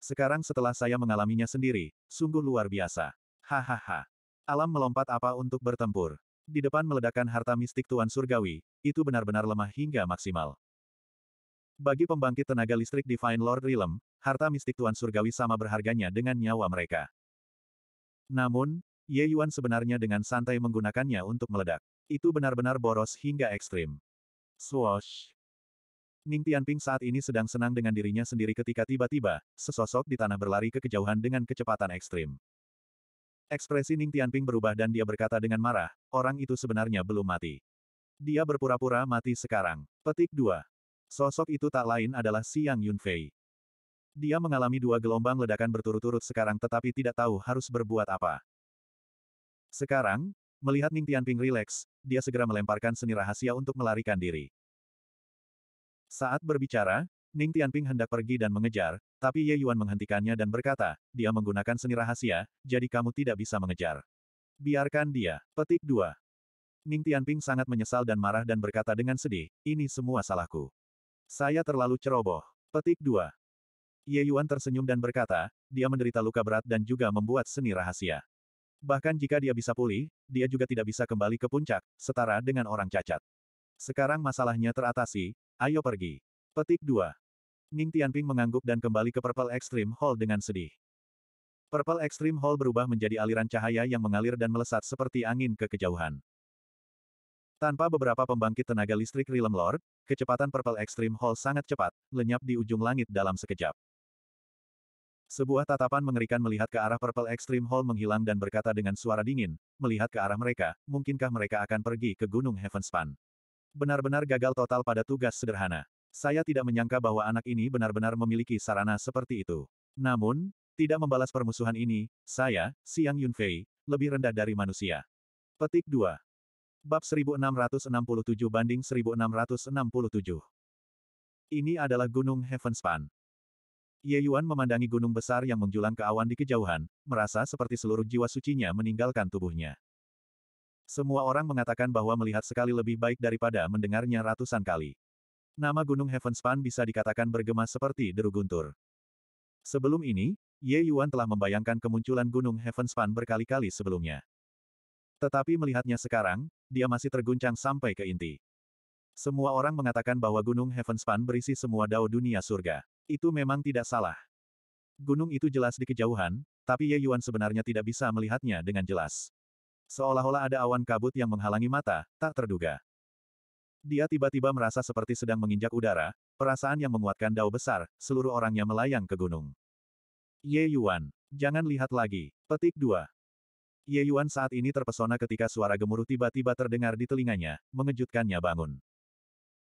Sekarang setelah saya mengalaminya sendiri, sungguh luar biasa. Hahaha. Alam melompat apa untuk bertempur. Di depan meledakan harta mistik Tuan Surgawi, itu benar-benar lemah hingga maksimal. Bagi pembangkit tenaga listrik Divine Lord Realm, harta mistik Tuan Surgawi sama berharganya dengan nyawa mereka. Namun, Ye Yuan sebenarnya dengan santai menggunakannya untuk meledak. Itu benar-benar boros hingga ekstrim. Swoosh. Ning Tianping saat ini sedang senang dengan dirinya sendiri ketika tiba-tiba, sesosok di tanah berlari ke kejauhan dengan kecepatan ekstrim. Ekspresi Ning Tianping berubah dan dia berkata dengan marah, orang itu sebenarnya belum mati. Dia berpura-pura mati sekarang. Petik 2. Sosok itu tak lain adalah Siang Yunfei. Dia mengalami dua gelombang ledakan berturut-turut sekarang tetapi tidak tahu harus berbuat apa. Sekarang, melihat Ning Tianping rileks, dia segera melemparkan seni rahasia untuk melarikan diri. Saat berbicara, Ning Tianping hendak pergi dan mengejar, tapi Ye Yuan menghentikannya dan berkata, dia menggunakan seni rahasia, jadi kamu tidak bisa mengejar. Biarkan dia. Petik 2. Ning Tianping sangat menyesal dan marah dan berkata dengan sedih, ini semua salahku. Saya terlalu ceroboh. Petik 2. Ye Yuan tersenyum dan berkata, dia menderita luka berat dan juga membuat seni rahasia. Bahkan jika dia bisa pulih, dia juga tidak bisa kembali ke puncak, setara dengan orang cacat. Sekarang masalahnya teratasi, ayo pergi. Petik 2. Ning Tianping mengangguk dan kembali ke Purple Extreme Hall dengan sedih. Purple Extreme Hall berubah menjadi aliran cahaya yang mengalir dan melesat seperti angin ke kejauhan. Tanpa beberapa pembangkit tenaga listrik Realm Lord, kecepatan Purple Extreme Hall sangat cepat, lenyap di ujung langit dalam sekejap. Sebuah tatapan mengerikan melihat ke arah Purple Extreme Hall menghilang dan berkata dengan suara dingin, melihat ke arah mereka, mungkinkah mereka akan pergi ke Gunung Heavenspan? Benar-benar gagal total pada tugas sederhana. Saya tidak menyangka bahwa anak ini benar-benar memiliki sarana seperti itu. Namun, tidak membalas permusuhan ini, saya, Siang Yunfei, lebih rendah dari manusia. Petik 2. Bab 1667 banding 1667. Ini adalah Gunung Heavenspan. Ye Yuan memandangi gunung besar yang menjulang ke awan di kejauhan, merasa seperti seluruh jiwa sucinya meninggalkan tubuhnya. Semua orang mengatakan bahwa melihat sekali lebih baik daripada mendengarnya ratusan kali. Nama Gunung Heavenspan bisa dikatakan bergema seperti deru guntur. Sebelum ini, Ye Yuan telah membayangkan kemunculan Gunung Heavenspan berkali-kali sebelumnya. Tetapi melihatnya sekarang, dia masih terguncang sampai ke inti. Semua orang mengatakan bahwa Gunung Heavenspan berisi semua dao dunia surga. Itu memang tidak salah. Gunung itu jelas di kejauhan, tapi Ye Yuan sebenarnya tidak bisa melihatnya dengan jelas. Seolah-olah ada awan kabut yang menghalangi mata, tak terduga. Dia tiba-tiba merasa seperti sedang menginjak udara, perasaan yang menguatkan dao besar, seluruh orangnya melayang ke gunung. Ye Yuan, jangan lihat lagi. Petik dua. Ye Yuan saat ini terpesona ketika suara gemuruh tiba-tiba terdengar di telinganya, mengejutkannya bangun.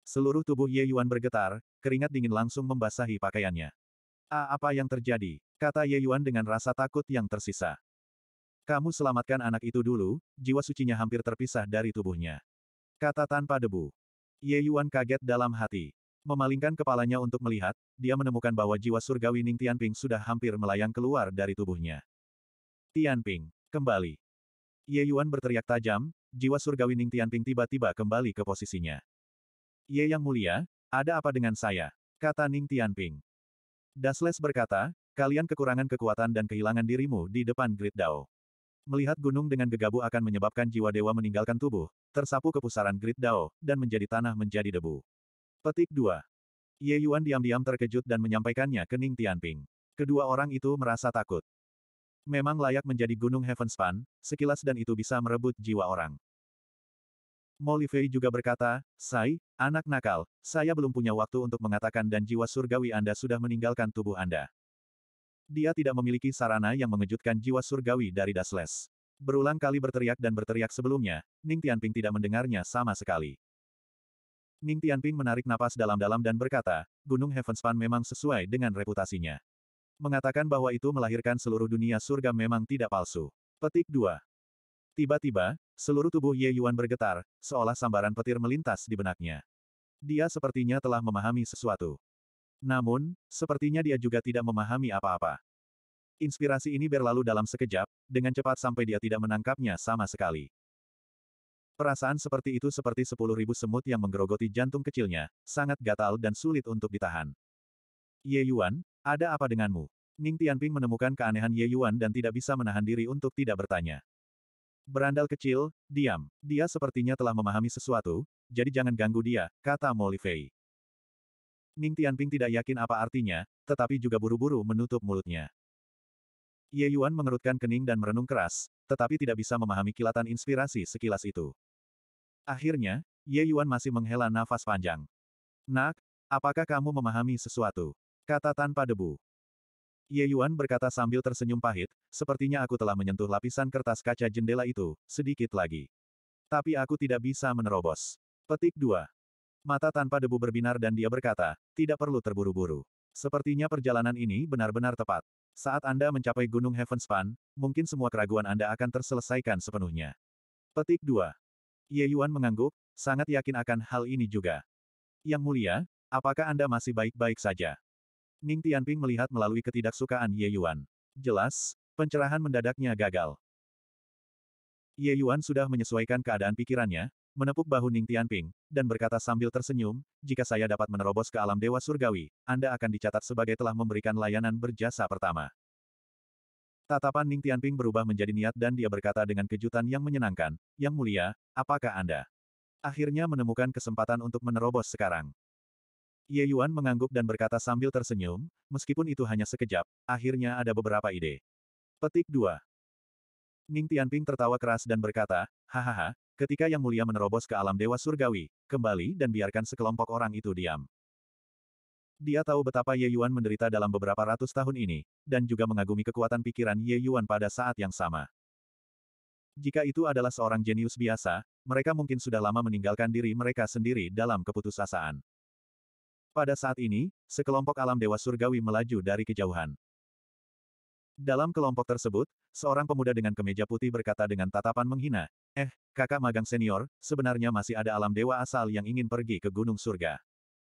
Seluruh tubuh Ye Yuan bergetar, keringat dingin langsung membasahi pakaiannya. Ah, apa yang terjadi? Kata Ye Yuan dengan rasa takut yang tersisa. Kamu selamatkan anak itu dulu, jiwa sucinya hampir terpisah dari tubuhnya. Kata tanpa debu. Ye Yuan kaget dalam hati. Memalingkan kepalanya untuk melihat, dia menemukan bahwa jiwa surgawi Ning Tianping sudah hampir melayang keluar dari tubuhnya. Tianping, kembali. Ye Yuan berteriak tajam, jiwa surgawi Ning Tianping tiba-tiba kembali ke posisinya. Ye Yang Mulia, ada apa dengan saya? Kata Ning Tianping. Dasles berkata, kalian kekurangan kekuatan dan kehilangan dirimu di depan Great Dao. Melihat gunung dengan gegabah akan menyebabkan jiwa dewa meninggalkan tubuh, tersapu ke pusaran Great Dao, dan menjadi tanah menjadi debu. Petik 2. Ye Yuan diam-diam terkejut dan menyampaikannya ke Ning Tianping. Kedua orang itu merasa takut. Memang layak menjadi gunung Heavenspan, sekilas dan itu bisa merebut jiwa orang. Molly Fei juga berkata, Sai, anak nakal, saya belum punya waktu untuk mengatakan dan jiwa surgawi Anda sudah meninggalkan tubuh Anda. Dia tidak memiliki sarana yang mengejutkan jiwa surgawi dari Dasles. Berulang kali berteriak dan berteriak sebelumnya, Ning Tianping tidak mendengarnya sama sekali. Ning Tianping menarik napas dalam-dalam dan berkata, Gunung Heavenspan memang sesuai dengan reputasinya. Mengatakan bahwa itu melahirkan seluruh dunia surga memang tidak palsu. Petik 2. Tiba-tiba, Seluruh tubuh Ye Yuan bergetar, seolah sambaran petir melintas di benaknya. Dia sepertinya telah memahami sesuatu. Namun, sepertinya dia juga tidak memahami apa-apa. Inspirasi ini berlalu dalam sekejap, dengan cepat sampai dia tidak menangkapnya sama sekali. Perasaan seperti itu seperti sepuluh ribu semut yang menggerogoti jantung kecilnya, sangat gatal dan sulit untuk ditahan. Ye Yuan, ada apa denganmu? Ning Tianping menemukan keanehan Ye Yuan dan tidak bisa menahan diri untuk tidak bertanya. Berandal kecil, diam. Dia sepertinya telah memahami sesuatu, jadi jangan ganggu dia, kata Fei. Ning Tianping tidak yakin apa artinya, tetapi juga buru-buru menutup mulutnya. Ye Yuan mengerutkan kening dan merenung keras, tetapi tidak bisa memahami kilatan inspirasi sekilas itu. Akhirnya, Ye Yuan masih menghela nafas panjang. Nak, apakah kamu memahami sesuatu? Kata tanpa debu. Ye Yuan berkata sambil tersenyum pahit, sepertinya aku telah menyentuh lapisan kertas kaca jendela itu, sedikit lagi. Tapi aku tidak bisa menerobos. Petik 2. Mata tanpa debu berbinar dan dia berkata, tidak perlu terburu-buru. Sepertinya perjalanan ini benar-benar tepat. Saat Anda mencapai Gunung Heavenspan, mungkin semua keraguan Anda akan terselesaikan sepenuhnya. Petik 2. Ye Yuan mengangguk, sangat yakin akan hal ini juga. Yang mulia, apakah Anda masih baik-baik saja? Ning Tianping melihat melalui ketidaksukaan Ye Yuan. Jelas, pencerahan mendadaknya gagal. Ye Yuan sudah menyesuaikan keadaan pikirannya, menepuk bahu Ning Tianping, dan berkata sambil tersenyum, jika saya dapat menerobos ke alam dewa surgawi, Anda akan dicatat sebagai telah memberikan layanan berjasa pertama. Tatapan Ning Tianping berubah menjadi niat dan dia berkata dengan kejutan yang menyenangkan, Yang mulia, apakah Anda akhirnya menemukan kesempatan untuk menerobos sekarang? Ye Yuan mengangguk dan berkata sambil tersenyum, meskipun itu hanya sekejap, akhirnya ada beberapa ide. Petik 2. Ning Tianping tertawa keras dan berkata, hahaha, ketika Yang Mulia menerobos ke alam Dewa Surgawi, kembali dan biarkan sekelompok orang itu diam. Dia tahu betapa Ye Yuan menderita dalam beberapa ratus tahun ini, dan juga mengagumi kekuatan pikiran Ye Yuan pada saat yang sama. Jika itu adalah seorang jenius biasa, mereka mungkin sudah lama meninggalkan diri mereka sendiri dalam keputusasaan. Pada saat ini, sekelompok alam dewa surgawi melaju dari kejauhan. Dalam kelompok tersebut, seorang pemuda dengan kemeja putih berkata dengan tatapan menghina, Eh, kakak magang senior, sebenarnya masih ada alam dewa asal yang ingin pergi ke gunung surga.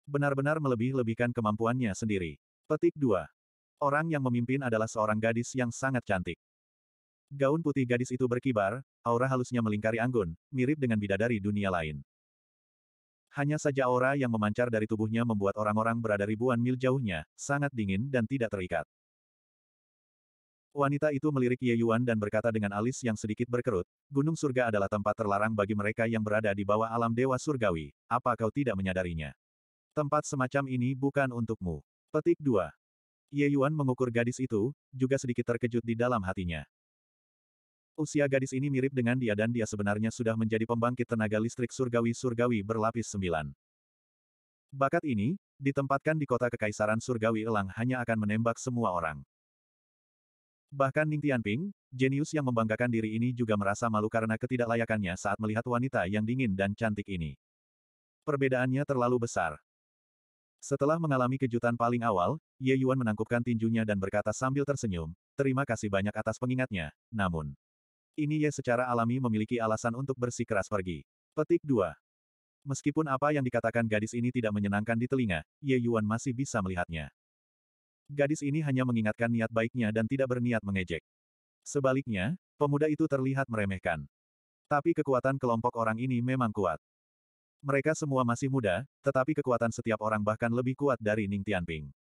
Benar-benar melebih-lebihkan kemampuannya sendiri. Petik 2. Orang yang memimpin adalah seorang gadis yang sangat cantik. Gaun putih gadis itu berkibar, aura halusnya melingkari anggun, mirip dengan bidadari dunia lain. Hanya saja aura yang memancar dari tubuhnya membuat orang-orang berada ribuan mil jauhnya, sangat dingin dan tidak terikat. Wanita itu melirik Ye Yuan dan berkata dengan alis yang sedikit berkerut, Gunung Surga adalah tempat terlarang bagi mereka yang berada di bawah alam Dewa Surgawi, apa kau tidak menyadarinya? Tempat semacam ini bukan untukmu. Petik 2. Ye Yuan mengukur gadis itu, juga sedikit terkejut di dalam hatinya. Usia gadis ini mirip dengan dia dan dia sebenarnya sudah menjadi pembangkit tenaga listrik surgawi-surgawi berlapis sembilan. Bakat ini, ditempatkan di kota kekaisaran surgawi elang hanya akan menembak semua orang. Bahkan Ning Tianping, jenius yang membanggakan diri ini juga merasa malu karena ketidaklayakannya saat melihat wanita yang dingin dan cantik ini. Perbedaannya terlalu besar. Setelah mengalami kejutan paling awal, Ye Yuan menangkupkan tinjunya dan berkata sambil tersenyum, Terima kasih banyak atas pengingatnya, namun... Ini Ye secara alami memiliki alasan untuk bersikeras pergi. Petik 2. Meskipun apa yang dikatakan gadis ini tidak menyenangkan di telinga, Ye Yuan masih bisa melihatnya. Gadis ini hanya mengingatkan niat baiknya dan tidak berniat mengejek. Sebaliknya, pemuda itu terlihat meremehkan. Tapi kekuatan kelompok orang ini memang kuat. Mereka semua masih muda, tetapi kekuatan setiap orang bahkan lebih kuat dari Ning Tianping.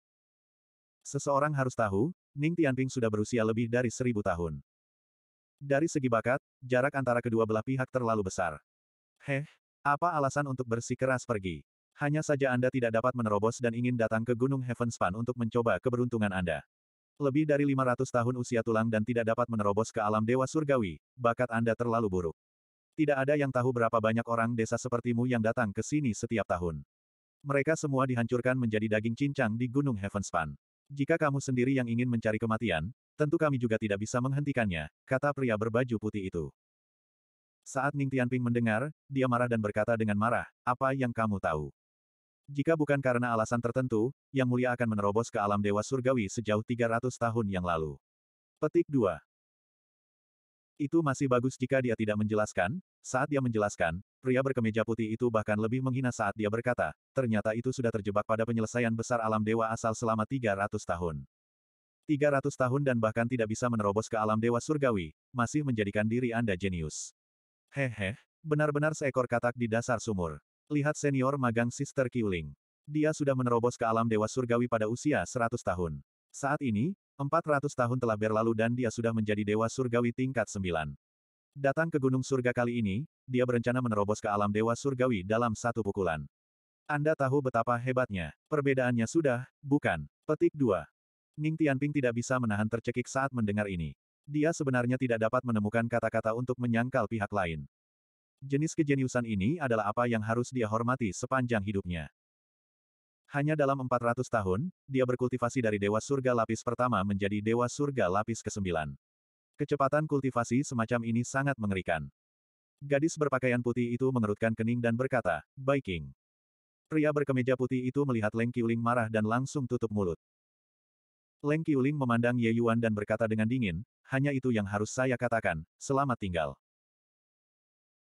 Seseorang harus tahu, Ning Tianping sudah berusia lebih dari seribu tahun. Dari segi bakat, jarak antara kedua belah pihak terlalu besar. Heh, apa alasan untuk bersikeras pergi? Hanya saja Anda tidak dapat menerobos dan ingin datang ke Gunung Heavenspan untuk mencoba keberuntungan Anda. Lebih dari 500 tahun usia tulang dan tidak dapat menerobos ke alam dewa surgawi, bakat Anda terlalu buruk. Tidak ada yang tahu berapa banyak orang desa sepertimu yang datang ke sini setiap tahun. Mereka semua dihancurkan menjadi daging cincang di Gunung Heavenspan. Jika kamu sendiri yang ingin mencari kematian, Tentu kami juga tidak bisa menghentikannya, kata pria berbaju putih itu. Saat Ning Tianping mendengar, dia marah dan berkata dengan marah, apa yang kamu tahu? Jika bukan karena alasan tertentu, Yang Mulia akan menerobos ke alam Dewa Surgawi sejauh 300 tahun yang lalu. Petik 2. Itu masih bagus jika dia tidak menjelaskan, saat dia menjelaskan, pria berkemeja putih itu bahkan lebih menghina saat dia berkata, ternyata itu sudah terjebak pada penyelesaian besar alam dewa asal selama 300 tahun. 300 tahun dan bahkan tidak bisa menerobos ke alam dewa surgawi, masih menjadikan diri Anda jenius. Hehe, benar-benar seekor katak di dasar sumur. Lihat senior magang Sister Kiuling. Dia sudah menerobos ke alam dewa surgawi pada usia 100 tahun. Saat ini, 400 tahun telah berlalu dan dia sudah menjadi dewa surgawi tingkat 9. Datang ke Gunung Surga kali ini, dia berencana menerobos ke alam dewa surgawi dalam satu pukulan. Anda tahu betapa hebatnya. Perbedaannya sudah, bukan. Petik 2. Ning Tianping tidak bisa menahan tercekik saat mendengar ini. Dia sebenarnya tidak dapat menemukan kata-kata untuk menyangkal pihak lain. Jenis kejeniusan ini adalah apa yang harus dia hormati sepanjang hidupnya. Hanya dalam 400 tahun, dia berkultivasi dari Dewa Surga Lapis pertama menjadi Dewa Surga Lapis ke-9. Kecepatan kultivasi semacam ini sangat mengerikan. Gadis berpakaian putih itu mengerutkan kening dan berkata, Biking. Pria berkemeja putih itu melihat Leng Qiuling marah dan langsung tutup mulut. Leng Qiuling memandang Ye Yuan dan berkata dengan dingin, hanya itu yang harus saya katakan, selamat tinggal.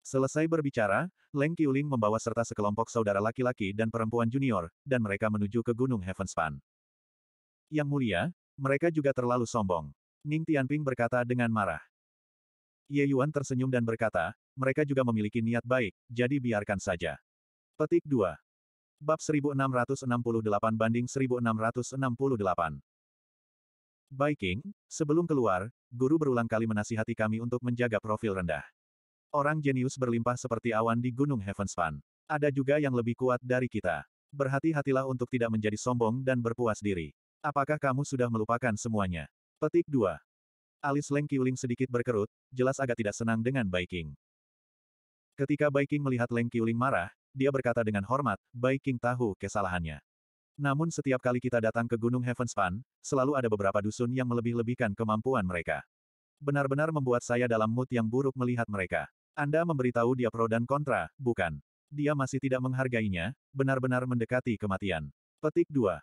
Selesai berbicara, Leng Qiuling membawa serta sekelompok saudara laki-laki dan perempuan junior, dan mereka menuju ke Gunung Heavenspan. Yang mulia, mereka juga terlalu sombong. Ning Tianping berkata dengan marah. Ye Yuan tersenyum dan berkata, mereka juga memiliki niat baik, jadi biarkan saja. Petik 2. Bab 1668 banding 1668. Biking, sebelum keluar, guru berulang kali menasihati kami untuk menjaga profil rendah. Orang jenius berlimpah seperti awan di Gunung Heavenspan. Ada juga yang lebih kuat dari kita. Berhati-hatilah untuk tidak menjadi sombong dan berpuas diri. Apakah kamu sudah melupakan semuanya? Petik 2. Alis Leng Qiuling sedikit berkerut, jelas agak tidak senang dengan Biking. Ketika Biking melihat Leng Qiuling marah, dia berkata dengan hormat, Biking tahu kesalahannya. Namun setiap kali kita datang ke Gunung Heavenspan, selalu ada beberapa dusun yang melebih-lebihkan kemampuan mereka. Benar-benar membuat saya dalam mood yang buruk melihat mereka. Anda memberitahu dia pro dan kontra, bukan? Dia masih tidak menghargainya, benar-benar mendekati kematian. Petik 2.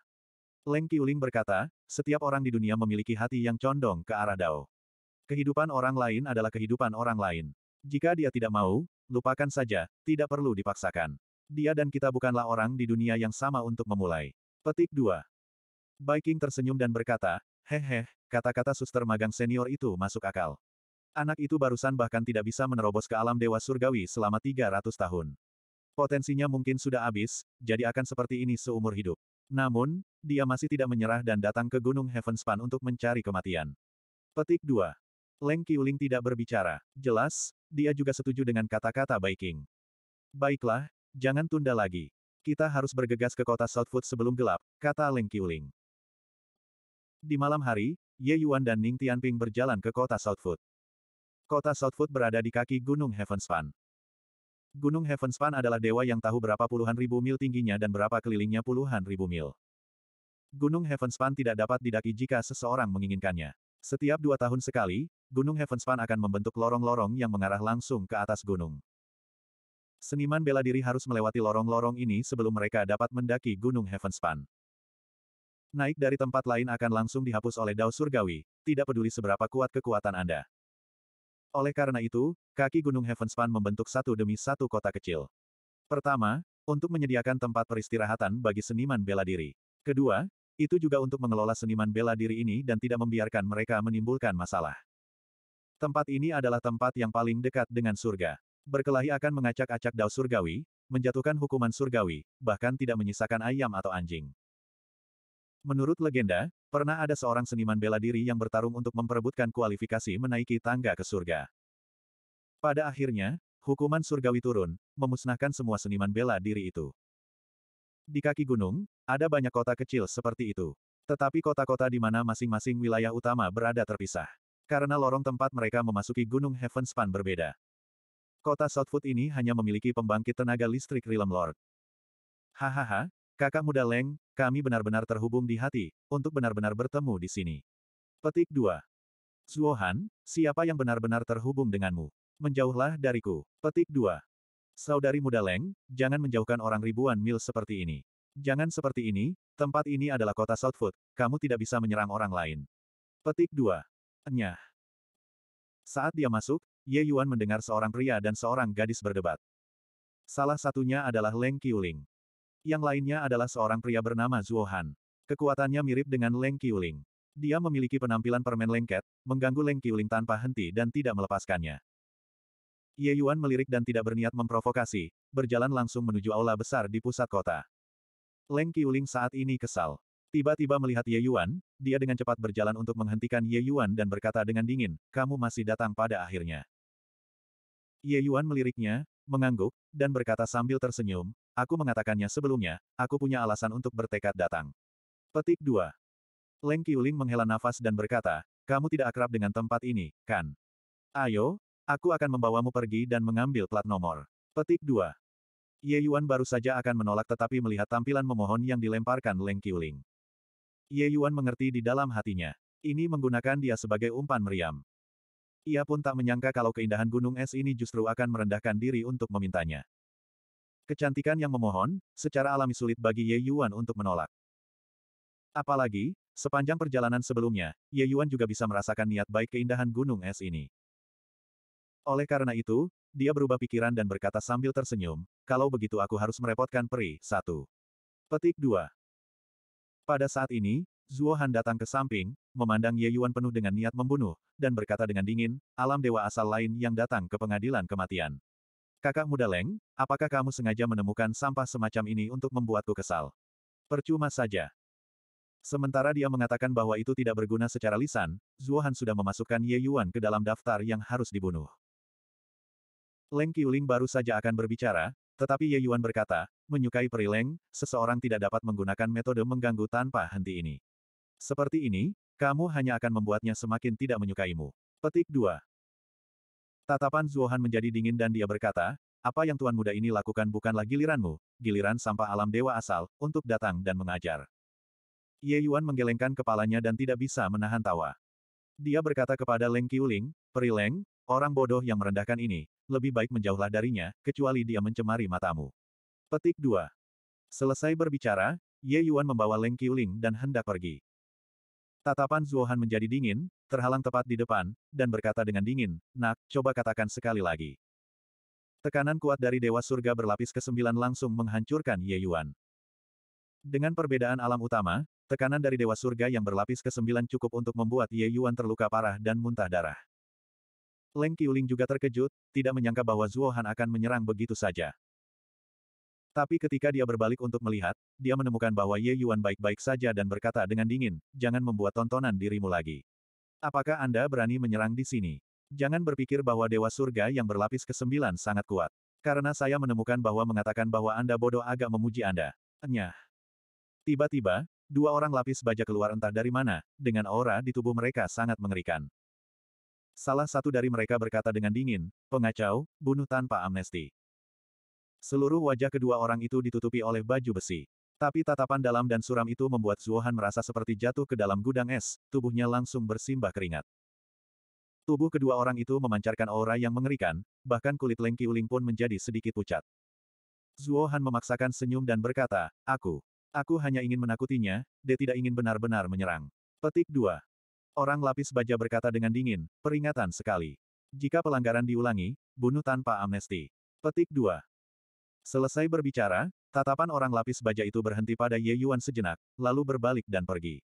Leng Qiuling berkata, setiap orang di dunia memiliki hati yang condong ke arah Dao. Kehidupan orang lain adalah kehidupan orang lain. Jika dia tidak mau, lupakan saja, tidak perlu dipaksakan. Dia dan kita bukanlah orang di dunia yang sama untuk memulai. Petik 2. Baiking tersenyum dan berkata, hehe, kata-kata suster magang senior itu masuk akal. Anak itu barusan bahkan tidak bisa menerobos ke alam dewa surgawi selama 300 tahun. Potensinya mungkin sudah habis, jadi akan seperti ini seumur hidup. Namun, dia masih tidak menyerah dan datang ke Gunung Heavenspan untuk mencari kematian. Petik 2. Leng Qiuling tidak berbicara. Jelas, dia juga setuju dengan kata-kata Baiking. Baiklah, jangan tunda lagi. Kita harus bergegas ke kota Southwood sebelum gelap, kata Leng Qiuling. Di malam hari, Ye Yuan dan Ning Tianping berjalan ke kota Southwood. Kota Southwood berada di kaki Gunung Heavenspan. Gunung Heavenspan adalah dewa yang tahu berapa puluhan ribu mil tingginya dan berapa kelilingnya puluhan ribu mil. Gunung Heavenspan tidak dapat didaki jika seseorang menginginkannya. Setiap dua tahun sekali, Gunung Heavenspan akan membentuk lorong-lorong yang mengarah langsung ke atas gunung. Seniman bela diri harus melewati lorong-lorong ini sebelum mereka dapat mendaki Gunung Heavenspan. Naik dari tempat lain akan langsung dihapus oleh Dao Surgawi, tidak peduli seberapa kuat kekuatan Anda. Oleh karena itu, kaki Gunung Heavenspan membentuk satu demi satu kota kecil. Pertama, untuk menyediakan tempat peristirahatan bagi seniman bela diri. Kedua, itu juga untuk mengelola seniman bela diri ini dan tidak membiarkan mereka menimbulkan masalah. Tempat ini adalah tempat yang paling dekat dengan surga berkelahi akan mengacak-acak dao surgawi, menjatuhkan hukuman surgawi, bahkan tidak menyisakan ayam atau anjing. Menurut legenda, pernah ada seorang seniman bela diri yang bertarung untuk memperebutkan kualifikasi menaiki tangga ke surga. Pada akhirnya, hukuman surgawi turun, memusnahkan semua seniman bela diri itu. Di kaki gunung, ada banyak kota kecil seperti itu. Tetapi kota-kota di mana masing-masing wilayah utama berada terpisah. Karena lorong tempat mereka memasuki Gunung Heavenspan berbeda. Kota Southwood ini hanya memiliki pembangkit tenaga listrik Realm Lord. Hahaha, kakak muda Leng, kami benar-benar terhubung di hati, untuk benar-benar bertemu di sini. Petik 2. Zuohan, siapa yang benar-benar terhubung denganmu? Menjauhlah dariku. Petik 2. Saudari muda Leng, jangan menjauhkan orang ribuan mil seperti ini. Jangan seperti ini, tempat ini adalah kota Southwood, kamu tidak bisa menyerang orang lain. Petik 2. Enyah. Saat dia masuk, Ye Yuan mendengar seorang pria dan seorang gadis berdebat. Salah satunya adalah Leng Qiuling. Yang lainnya adalah seorang pria bernama Zhuo Han. Kekuatannya mirip dengan Leng Qiuling. Dia memiliki penampilan permen lengket, mengganggu Leng Qiuling tanpa henti dan tidak melepaskannya. Ye Yuan melirik dan tidak berniat memprovokasi, berjalan langsung menuju aula besar di pusat kota. Leng Qiuling saat ini kesal. Tiba-tiba melihat Ye Yuan, dia dengan cepat berjalan untuk menghentikan Ye Yuan dan berkata dengan dingin, kamu masih datang pada akhirnya. Ye Yuan meliriknya, mengangguk, dan berkata sambil tersenyum, aku mengatakannya sebelumnya, aku punya alasan untuk bertekad datang. Petik 2. Leng Qiuling menghela nafas dan berkata, kamu tidak akrab dengan tempat ini, kan? Ayo, aku akan membawamu pergi dan mengambil plat nomor. Petik 2. Ye Yuan baru saja akan menolak tetapi melihat tampilan memohon yang dilemparkan Leng Qiuling. Ye Yuan mengerti di dalam hatinya. Ini menggunakan dia sebagai umpan meriam. Ia pun tak menyangka kalau keindahan gunung es ini justru akan merendahkan diri untuk memintanya. Kecantikan yang memohon, secara alami sulit bagi Ye Yuan untuk menolak. Apalagi, sepanjang perjalanan sebelumnya, Ye Yuan juga bisa merasakan niat baik keindahan gunung es ini. Oleh karena itu, dia berubah pikiran dan berkata sambil tersenyum, kalau begitu aku harus merepotkan peri, satu. Petik dua. Pada saat ini, Zuo Han datang ke samping, memandang Ye Yuan penuh dengan niat membunuh, dan berkata dengan dingin, alam dewa asal lain yang datang ke pengadilan kematian. Kakak muda Leng, apakah kamu sengaja menemukan sampah semacam ini untuk membuatku kesal? Percuma saja. Sementara dia mengatakan bahwa itu tidak berguna secara lisan, Zuo Han sudah memasukkan Ye Yuan ke dalam daftar yang harus dibunuh. Leng Qiuling baru saja akan berbicara, tetapi Ye Yuan berkata, menyukai Peri Leng, seseorang tidak dapat menggunakan metode mengganggu tanpa henti ini. Seperti ini, kamu hanya akan membuatnya semakin tidak menyukaimu. Petik 2. Tatapan Zuohan menjadi dingin dan dia berkata, apa yang tuan muda ini lakukan bukanlah giliranmu, giliran sampah alam dewa asal, untuk datang dan mengajar. Ye Yuan menggelengkan kepalanya dan tidak bisa menahan tawa. Dia berkata kepada Leng Qiuling, Peri Leng, orang bodoh yang merendahkan ini, lebih baik menjauhlah darinya, kecuali dia mencemari matamu. Petik 2. Selesai berbicara, Ye Yuan membawa Leng Qiuling dan hendak pergi. Tatapan Zuohan menjadi dingin, terhalang tepat di depan, dan berkata dengan dingin, Nak, coba katakan sekali lagi. Tekanan kuat dari Dewa Surga berlapis ke-9 langsung menghancurkan Ye Yuan. Dengan perbedaan alam utama, tekanan dari Dewa Surga yang berlapis ke-9 cukup untuk membuat Ye Yuan terluka parah dan muntah darah. Leng Qiuling juga terkejut, tidak menyangka bahwa Zuohan akan menyerang begitu saja. Tapi ketika dia berbalik untuk melihat, dia menemukan bahwa Ye Yuan baik-baik saja dan berkata dengan dingin, jangan membuat tontonan dirimu lagi. Apakah Anda berani menyerang di sini? Jangan berpikir bahwa Dewa Surga yang berlapis kesembilan sangat kuat. Karena saya menemukan bahwa mengatakan bahwa Anda bodoh agak memuji Anda. Enyah. Tiba-tiba, dua orang lapis baja keluar entah dari mana, dengan aura di tubuh mereka sangat mengerikan. Salah satu dari mereka berkata dengan dingin, pengacau, bunuh tanpa amnesti. Seluruh wajah kedua orang itu ditutupi oleh baju besi. Tapi tatapan dalam dan suram itu membuat Zuohan merasa seperti jatuh ke dalam gudang es, tubuhnya langsung bersimbah keringat. Tubuh kedua orang itu memancarkan aura yang mengerikan, bahkan kulit Lengki Uling pun menjadi sedikit pucat. Zuohan memaksakan senyum dan berkata, Aku, aku hanya ingin menakutinya, dia tidak ingin benar-benar menyerang. Petik 2. Orang lapis baja berkata dengan dingin, peringatan sekali. Jika pelanggaran diulangi, bunuh tanpa amnesti. Petik 2. Selesai berbicara, tatapan orang lapis baja itu berhenti pada Ye Yuan sejenak, lalu berbalik dan pergi.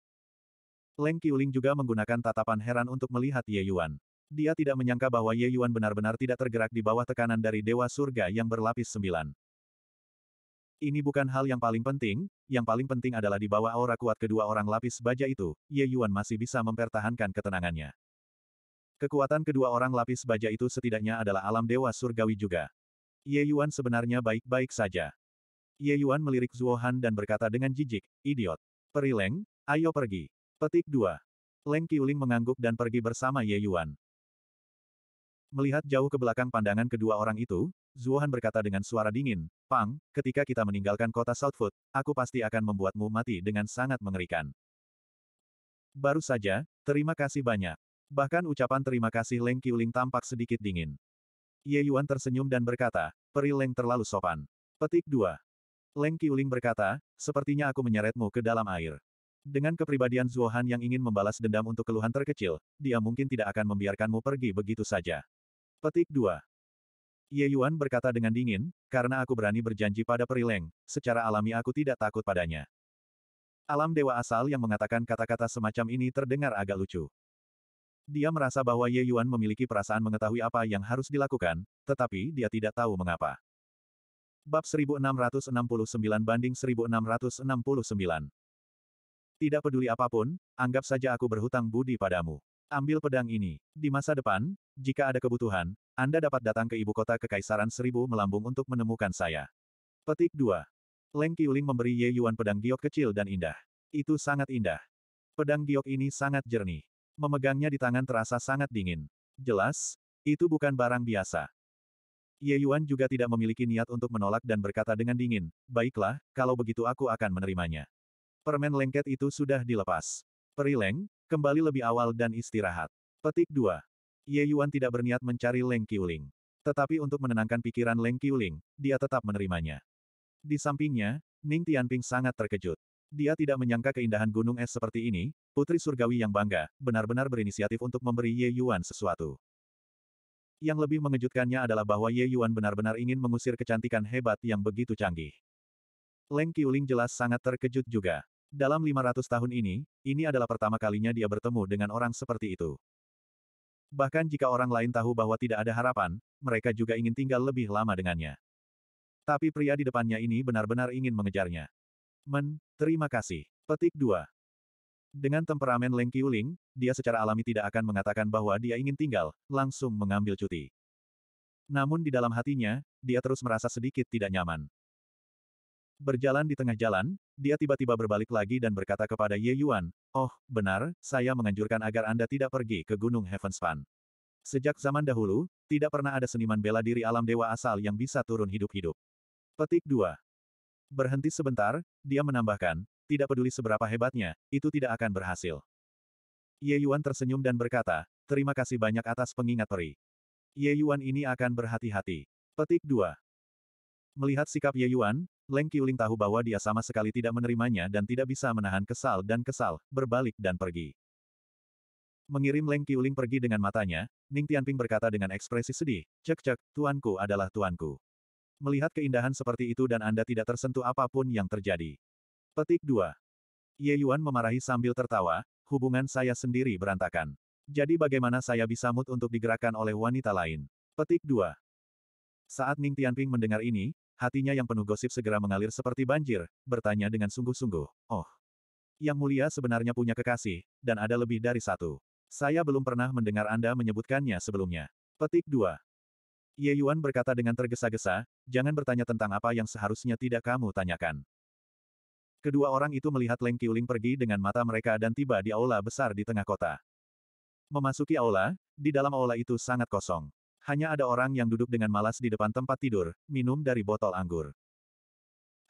Leng Qiuling juga menggunakan tatapan heran untuk melihat Ye Yuan. Dia tidak menyangka bahwa Ye Yuan benar-benar tidak tergerak di bawah tekanan dari Dewa Surga yang berlapis sembilan. Ini bukan hal yang paling penting, yang paling penting adalah di bawah aura kuat kedua orang lapis baja itu, Ye Yuan masih bisa mempertahankan ketenangannya. Kekuatan kedua orang lapis baja itu setidaknya adalah alam Dewa Surgawi juga. Ye Yuan sebenarnya baik-baik saja. Ye Yuan melirik Zhuo Han dan berkata dengan jijik, idiot. Peri Leng, ayo pergi. Petik 2. Leng Qiuling mengangguk dan pergi bersama Ye Yuan. Melihat jauh ke belakang pandangan kedua orang itu, Zhuo Han berkata dengan suara dingin, Pang, ketika kita meninggalkan kota Southfoot, aku pasti akan membuatmu mati dengan sangat mengerikan. Baru saja, terima kasih banyak. Bahkan ucapan terima kasih Leng Qiuling tampak sedikit dingin. Ye Yuan tersenyum dan berkata, Peri Leng terlalu sopan. Petik 2. Leng Qiuling berkata, sepertinya aku menyeretmu ke dalam air. Dengan kepribadian Zuohan yang ingin membalas dendam untuk keluhan terkecil, dia mungkin tidak akan membiarkanmu pergi begitu saja. Petik 2. Ye Yuan berkata dengan dingin, karena aku berani berjanji pada Peri Leng, secara alami aku tidak takut padanya. Alam dewa asal yang mengatakan kata-kata semacam ini terdengar agak lucu. Dia merasa bahwa Ye Yuan memiliki perasaan mengetahui apa yang harus dilakukan, tetapi dia tidak tahu mengapa. Bab 1669 banding 1669 Tidak peduli apapun, anggap saja aku berhutang budi padamu. Ambil pedang ini. Di masa depan, jika ada kebutuhan, Anda dapat datang ke ibu kota Kekaisaran Seribu Melambung untuk menemukan saya. Petik 2. Leng Qiuling memberi Ye Yuan pedang giok kecil dan indah. Itu sangat indah. Pedang giok ini sangat jernih. Memegangnya di tangan terasa sangat dingin. Jelas, itu bukan barang biasa. Ye Yuan juga tidak memiliki niat untuk menolak dan berkata dengan dingin, baiklah, kalau begitu aku akan menerimanya. Permen lengket itu sudah dilepas. Perileng, kembali lebih awal dan istirahat. Petik 2. Ye Yuan tidak berniat mencari Leng Qiuling. Tetapi untuk menenangkan pikiran Leng Qiuling, dia tetap menerimanya. Di sampingnya, Ning Tianping sangat terkejut. Dia tidak menyangka keindahan gunung es seperti ini, putri surgawi yang bangga, benar-benar berinisiatif untuk memberi Ye Yuan sesuatu. Yang lebih mengejutkannya adalah bahwa Ye Yuan benar-benar ingin mengusir kecantikan hebat yang begitu canggih. Leng Qiuling jelas sangat terkejut juga. Dalam 500 tahun ini, ini adalah pertama kalinya dia bertemu dengan orang seperti itu. Bahkan jika orang lain tahu bahwa tidak ada harapan, mereka juga ingin tinggal lebih lama dengannya. Tapi pria di depannya ini benar-benar ingin mengejarnya. Men, terima kasih. Petik 2. Dengan temperamen Leng Qiuling, dia secara alami tidak akan mengatakan bahwa dia ingin tinggal, langsung mengambil cuti. Namun di dalam hatinya, dia terus merasa sedikit tidak nyaman. Berjalan di tengah jalan, dia tiba-tiba berbalik lagi dan berkata kepada Ye Yuan, Oh, benar, saya menganjurkan agar Anda tidak pergi ke Gunung Heavenspan. Sejak zaman dahulu, tidak pernah ada seniman bela diri alam dewa asal yang bisa turun hidup-hidup. Petik 2. Berhenti sebentar, dia menambahkan, tidak peduli seberapa hebatnya, itu tidak akan berhasil. Ye Yuan tersenyum dan berkata, terima kasih banyak atas pengingat peri. Ye Yuan ini akan berhati-hati. Petik 2. Melihat sikap Ye Yuan, Leng Qiuling tahu bahwa dia sama sekali tidak menerimanya dan tidak bisa menahan kesal dan kesal, berbalik dan pergi. Mengirim Leng Qiuling pergi dengan matanya, Ning Tianping berkata dengan ekspresi sedih, cek-cek, tuanku adalah tuanku. Melihat keindahan seperti itu dan Anda tidak tersentuh apapun yang terjadi. Petik 2. Ye Yuan memarahi sambil tertawa, hubungan saya sendiri berantakan. Jadi bagaimana saya bisa mood untuk digerakkan oleh wanita lain? Petik 2. Saat Ning Tianping mendengar ini, hatinya yang penuh gosip segera mengalir seperti banjir, bertanya dengan sungguh-sungguh, oh. Yang mulia sebenarnya punya kekasih, dan ada lebih dari satu. Saya belum pernah mendengar Anda menyebutkannya sebelumnya. Petik 2. Ye Yuan berkata dengan tergesa-gesa, jangan bertanya tentang apa yang seharusnya tidak kamu tanyakan. Kedua orang itu melihat Leng Qiuling pergi dengan mata mereka dan tiba di aula besar di tengah kota. Memasuki aula, di dalam aula itu sangat kosong. Hanya ada orang yang duduk dengan malas di depan tempat tidur, minum dari botol anggur.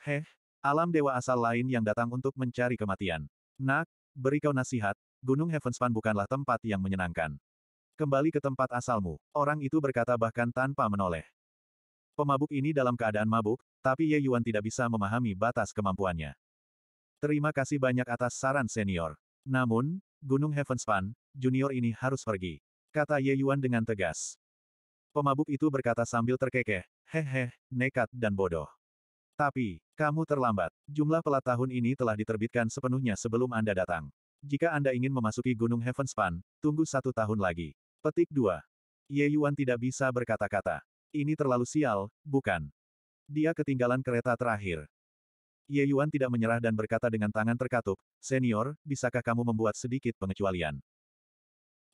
Heh, alam dewa asal lain yang datang untuk mencari kematian. Nak, beri kau nasihat, Gunung Heavenspan bukanlah tempat yang menyenangkan. Kembali ke tempat asalmu, orang itu berkata bahkan tanpa menoleh. Pemabuk ini dalam keadaan mabuk, tapi Ye Yuan tidak bisa memahami batas kemampuannya. Terima kasih banyak atas saran senior. Namun, Gunung Heavenspan, junior ini harus pergi. Kata Ye Yuan dengan tegas. Pemabuk itu berkata sambil terkekeh, hehe, nekat dan bodoh. Tapi, kamu terlambat. Jumlah pelat tahun ini telah diterbitkan sepenuhnya sebelum Anda datang. Jika Anda ingin memasuki Gunung Heavenspan, tunggu satu tahun lagi. Petik 2. Ye Yuan tidak bisa berkata-kata. Ini terlalu sial, bukan? Dia ketinggalan kereta terakhir. Ye Yuan tidak menyerah dan berkata dengan tangan terkatup, Senior, bisakah kamu membuat sedikit pengecualian?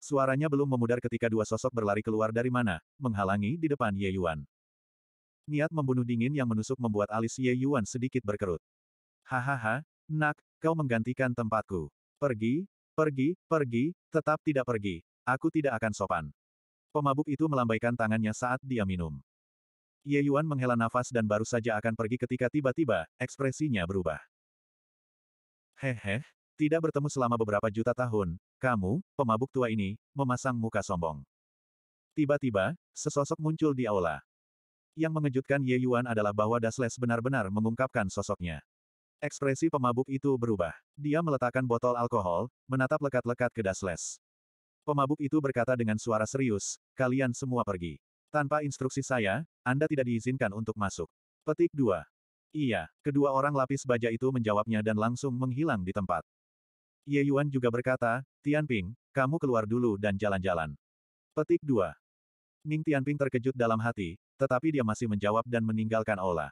Suaranya belum memudar ketika dua sosok berlari keluar dari mana, menghalangi di depan Ye Yuan. Niat membunuh dingin yang menusuk membuat alis Ye Yuan sedikit berkerut. Hahaha, nak, kau menggantikan tempatku. Pergi, pergi, pergi, tetap tidak pergi. Aku tidak akan sopan. Pemabuk itu melambaikan tangannya saat dia minum. Ye Yuan menghela nafas dan baru saja akan pergi ketika tiba-tiba, ekspresinya berubah. Hehe, tidak bertemu selama beberapa juta tahun, kamu, pemabuk tua ini, memasang muka sombong. Tiba-tiba, sesosok muncul di aula. Yang mengejutkan Ye Yuan adalah bahwa Dasles benar-benar mengungkapkan sosoknya. Ekspresi pemabuk itu berubah. Dia meletakkan botol alkohol, menatap lekat-lekat ke Dasles. Pemabuk itu berkata dengan suara serius, kalian semua pergi. Tanpa instruksi saya, Anda tidak diizinkan untuk masuk. Petik 2. Iya, kedua orang lapis baja itu menjawabnya dan langsung menghilang di tempat. Ye Yuan juga berkata, Tianping, kamu keluar dulu dan jalan-jalan. Petik 2. Ning Tianping terkejut dalam hati, tetapi dia masih menjawab dan meninggalkan Ola.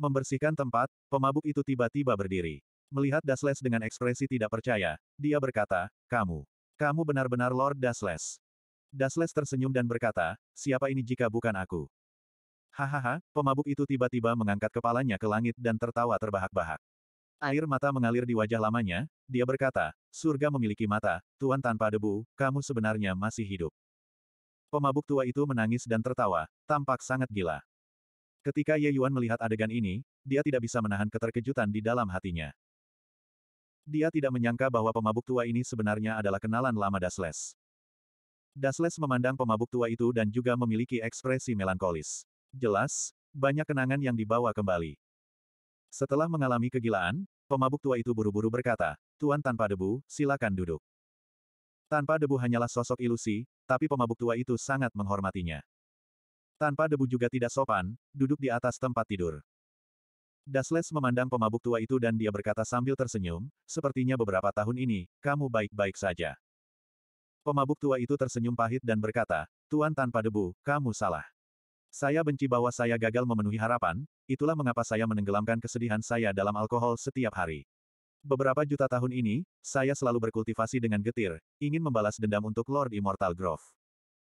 Membersihkan tempat, pemabuk itu tiba-tiba berdiri. Melihat Dasles dengan ekspresi tidak percaya, dia berkata, kamu. Kamu benar-benar Lord Dasles. Dasles tersenyum dan berkata, siapa ini jika bukan aku? Hahaha, pemabuk itu tiba-tiba mengangkat kepalanya ke langit dan tertawa terbahak-bahak. Air mata mengalir di wajah lamanya, dia berkata, surga memiliki mata, tuan tanpa debu, kamu sebenarnya masih hidup. Pemabuk tua itu menangis dan tertawa, tampak sangat gila. Ketika Ye Yuan melihat adegan ini, dia tidak bisa menahan keterkejutan di dalam hatinya. Dia tidak menyangka bahwa pemabuk tua ini sebenarnya adalah kenalan lama Dasles. Dasles memandang pemabuk tua itu dan juga memiliki ekspresi melankolis. Jelas, banyak kenangan yang dibawa kembali. Setelah mengalami kegilaan, pemabuk tua itu buru-buru berkata, Tuan tanpa debu, silakan duduk. Tanpa debu hanyalah sosok ilusi, tapi pemabuk tua itu sangat menghormatinya. Tanpa debu juga tidak sopan, duduk di atas tempat tidur. Dasles memandang pemabuk tua itu dan dia berkata sambil tersenyum, sepertinya beberapa tahun ini, kamu baik-baik saja. Pemabuk tua itu tersenyum pahit dan berkata, Tuan tanpa debu, kamu salah. Saya benci bahwa saya gagal memenuhi harapan, itulah mengapa saya menenggelamkan kesedihan saya dalam alkohol setiap hari. Beberapa juta tahun ini, saya selalu berkultivasi dengan getir, ingin membalas dendam untuk Lord Immortal Grove.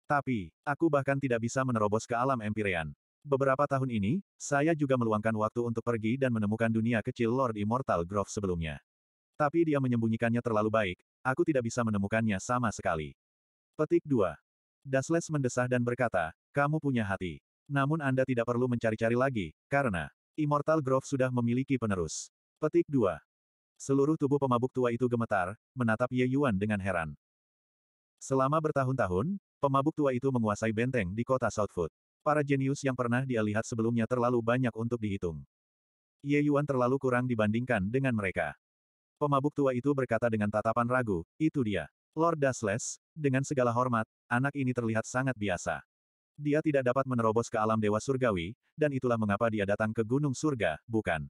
Tapi, aku bahkan tidak bisa menerobos ke alam Empyrean. Beberapa tahun ini, saya juga meluangkan waktu untuk pergi dan menemukan dunia kecil Lord Immortal Grove sebelumnya. Tapi dia menyembunyikannya terlalu baik, aku tidak bisa menemukannya sama sekali. Petik 2. Dasles mendesah dan berkata, kamu punya hati. Namun Anda tidak perlu mencari-cari lagi, karena Immortal Grove sudah memiliki penerus. Petik 2. Seluruh tubuh pemabuk tua itu gemetar, menatap Ye Yuan dengan heran. Selama bertahun-tahun, pemabuk tua itu menguasai benteng di kota Southfoot. Para jenius yang pernah dia lihat sebelumnya terlalu banyak untuk dihitung. Ye Yuan terlalu kurang dibandingkan dengan mereka. Pemabuk tua itu berkata dengan tatapan ragu, itu dia. Lord Dasles, dengan segala hormat, anak ini terlihat sangat biasa. Dia tidak dapat menerobos ke alam dewa surgawi, dan itulah mengapa dia datang ke gunung surga, bukan?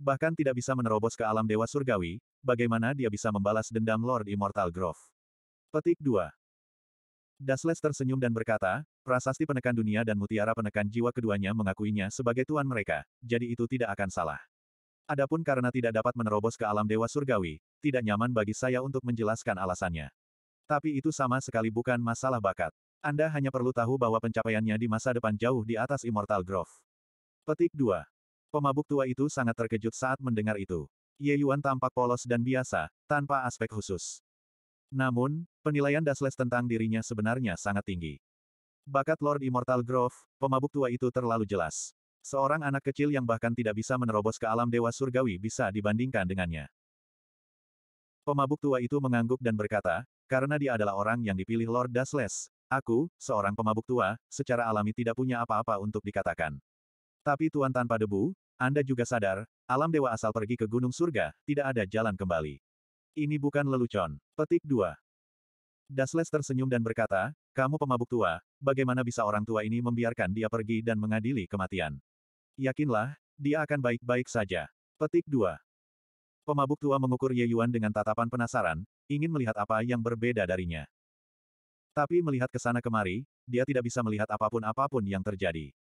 Bahkan tidak bisa menerobos ke alam dewa surgawi, bagaimana dia bisa membalas dendam Lord Immortal Grove? Petik 2. Dasles tersenyum dan berkata, prasasti penekan dunia dan mutiara penekan jiwa keduanya mengakuinya sebagai tuan mereka, jadi itu tidak akan salah. Adapun karena tidak dapat menerobos ke alam dewa surgawi, tidak nyaman bagi saya untuk menjelaskan alasannya. Tapi itu sama sekali bukan masalah bakat. Anda hanya perlu tahu bahwa pencapaiannya di masa depan jauh di atas Immortal Grove. Petik 2. Pemabuk tua itu sangat terkejut saat mendengar itu. Ye Yuan tampak polos dan biasa, tanpa aspek khusus. Namun, penilaian Dasles tentang dirinya sebenarnya sangat tinggi. Bakat Lord Immortal Grove, pemabuk tua itu terlalu jelas. Seorang anak kecil yang bahkan tidak bisa menerobos ke alam dewa surgawi bisa dibandingkan dengannya. Pemabuk tua itu mengangguk dan berkata, karena dia adalah orang yang dipilih Lord Dasles, aku, seorang pemabuk tua, secara alami tidak punya apa-apa untuk dikatakan. Tapi Tuan tanpa debu, Anda juga sadar, alam dewa asal pergi ke gunung surga, tidak ada jalan kembali. Ini bukan lelucon. Petik 2. Dasles tersenyum dan berkata, kamu pemabuk tua, bagaimana bisa orang tua ini membiarkan dia pergi dan mengadili kematian? Yakinlah, dia akan baik-baik saja. Petik 2. Pemabuk tua mengukur Ye Yuan dengan tatapan penasaran, ingin melihat apa yang berbeda darinya. Tapi melihat ke sana kemari, dia tidak bisa melihat apapun-apapun yang terjadi.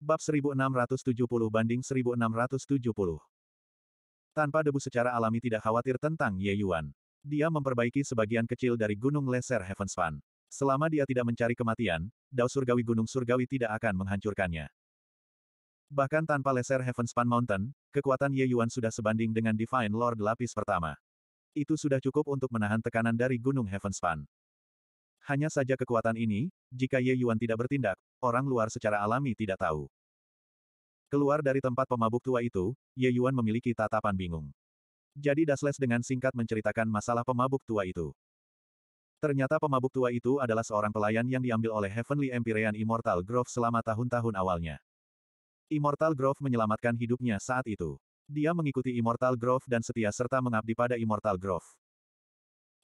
Bab 1670 banding 1670 tanpa debu secara alami tidak khawatir tentang Ye Yuan. Dia memperbaiki sebagian kecil dari Gunung Lesser Heavenspan. Selama dia tidak mencari kematian, Dao Surgawi Gunung Surgawi tidak akan menghancurkannya. Bahkan tanpa Lesser Heavenspan Mountain, kekuatan Ye Yuan sudah sebanding dengan Divine Lord Lapis pertama. Itu sudah cukup untuk menahan tekanan dari Gunung Heavenspan. Hanya saja kekuatan ini, jika Ye Yuan tidak bertindak, orang luar secara alami tidak tahu. Keluar dari tempat pemabuk tua itu, Ye Yuan memiliki tatapan bingung. Jadi Dasles dengan singkat menceritakan masalah pemabuk tua itu. Ternyata pemabuk tua itu adalah seorang pelayan yang diambil oleh Heavenly Empyrean Immortal Grove selama tahun-tahun awalnya. Immortal Grove menyelamatkan hidupnya saat itu. Dia mengikuti Immortal Grove dan setia serta mengabdi pada Immortal Grove.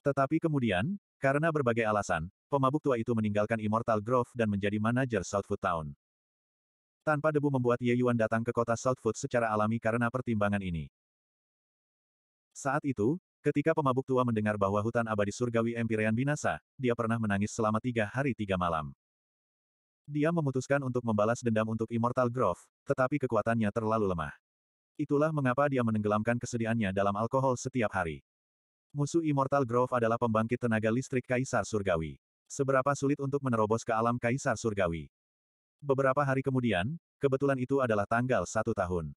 Tetapi kemudian, karena berbagai alasan, pemabuk tua itu meninggalkan Immortal Grove dan menjadi manajer Southwood Town. Tanpa debu membuat Ye Yuan datang ke kota Southwood secara alami karena pertimbangan ini. Saat itu, ketika pemabuk tua mendengar bahwa hutan abadi surgawi Empyrean binasa, dia pernah menangis selama tiga hari tiga malam. Dia memutuskan untuk membalas dendam untuk Immortal Grove, tetapi kekuatannya terlalu lemah. Itulah mengapa dia menenggelamkan kesedihannya dalam alkohol setiap hari. Musuh Immortal Grove adalah pembangkit tenaga listrik Kaisar Surgawi. Seberapa sulit untuk menerobos ke alam Kaisar Surgawi? Beberapa hari kemudian, kebetulan itu adalah tanggal satu tahun.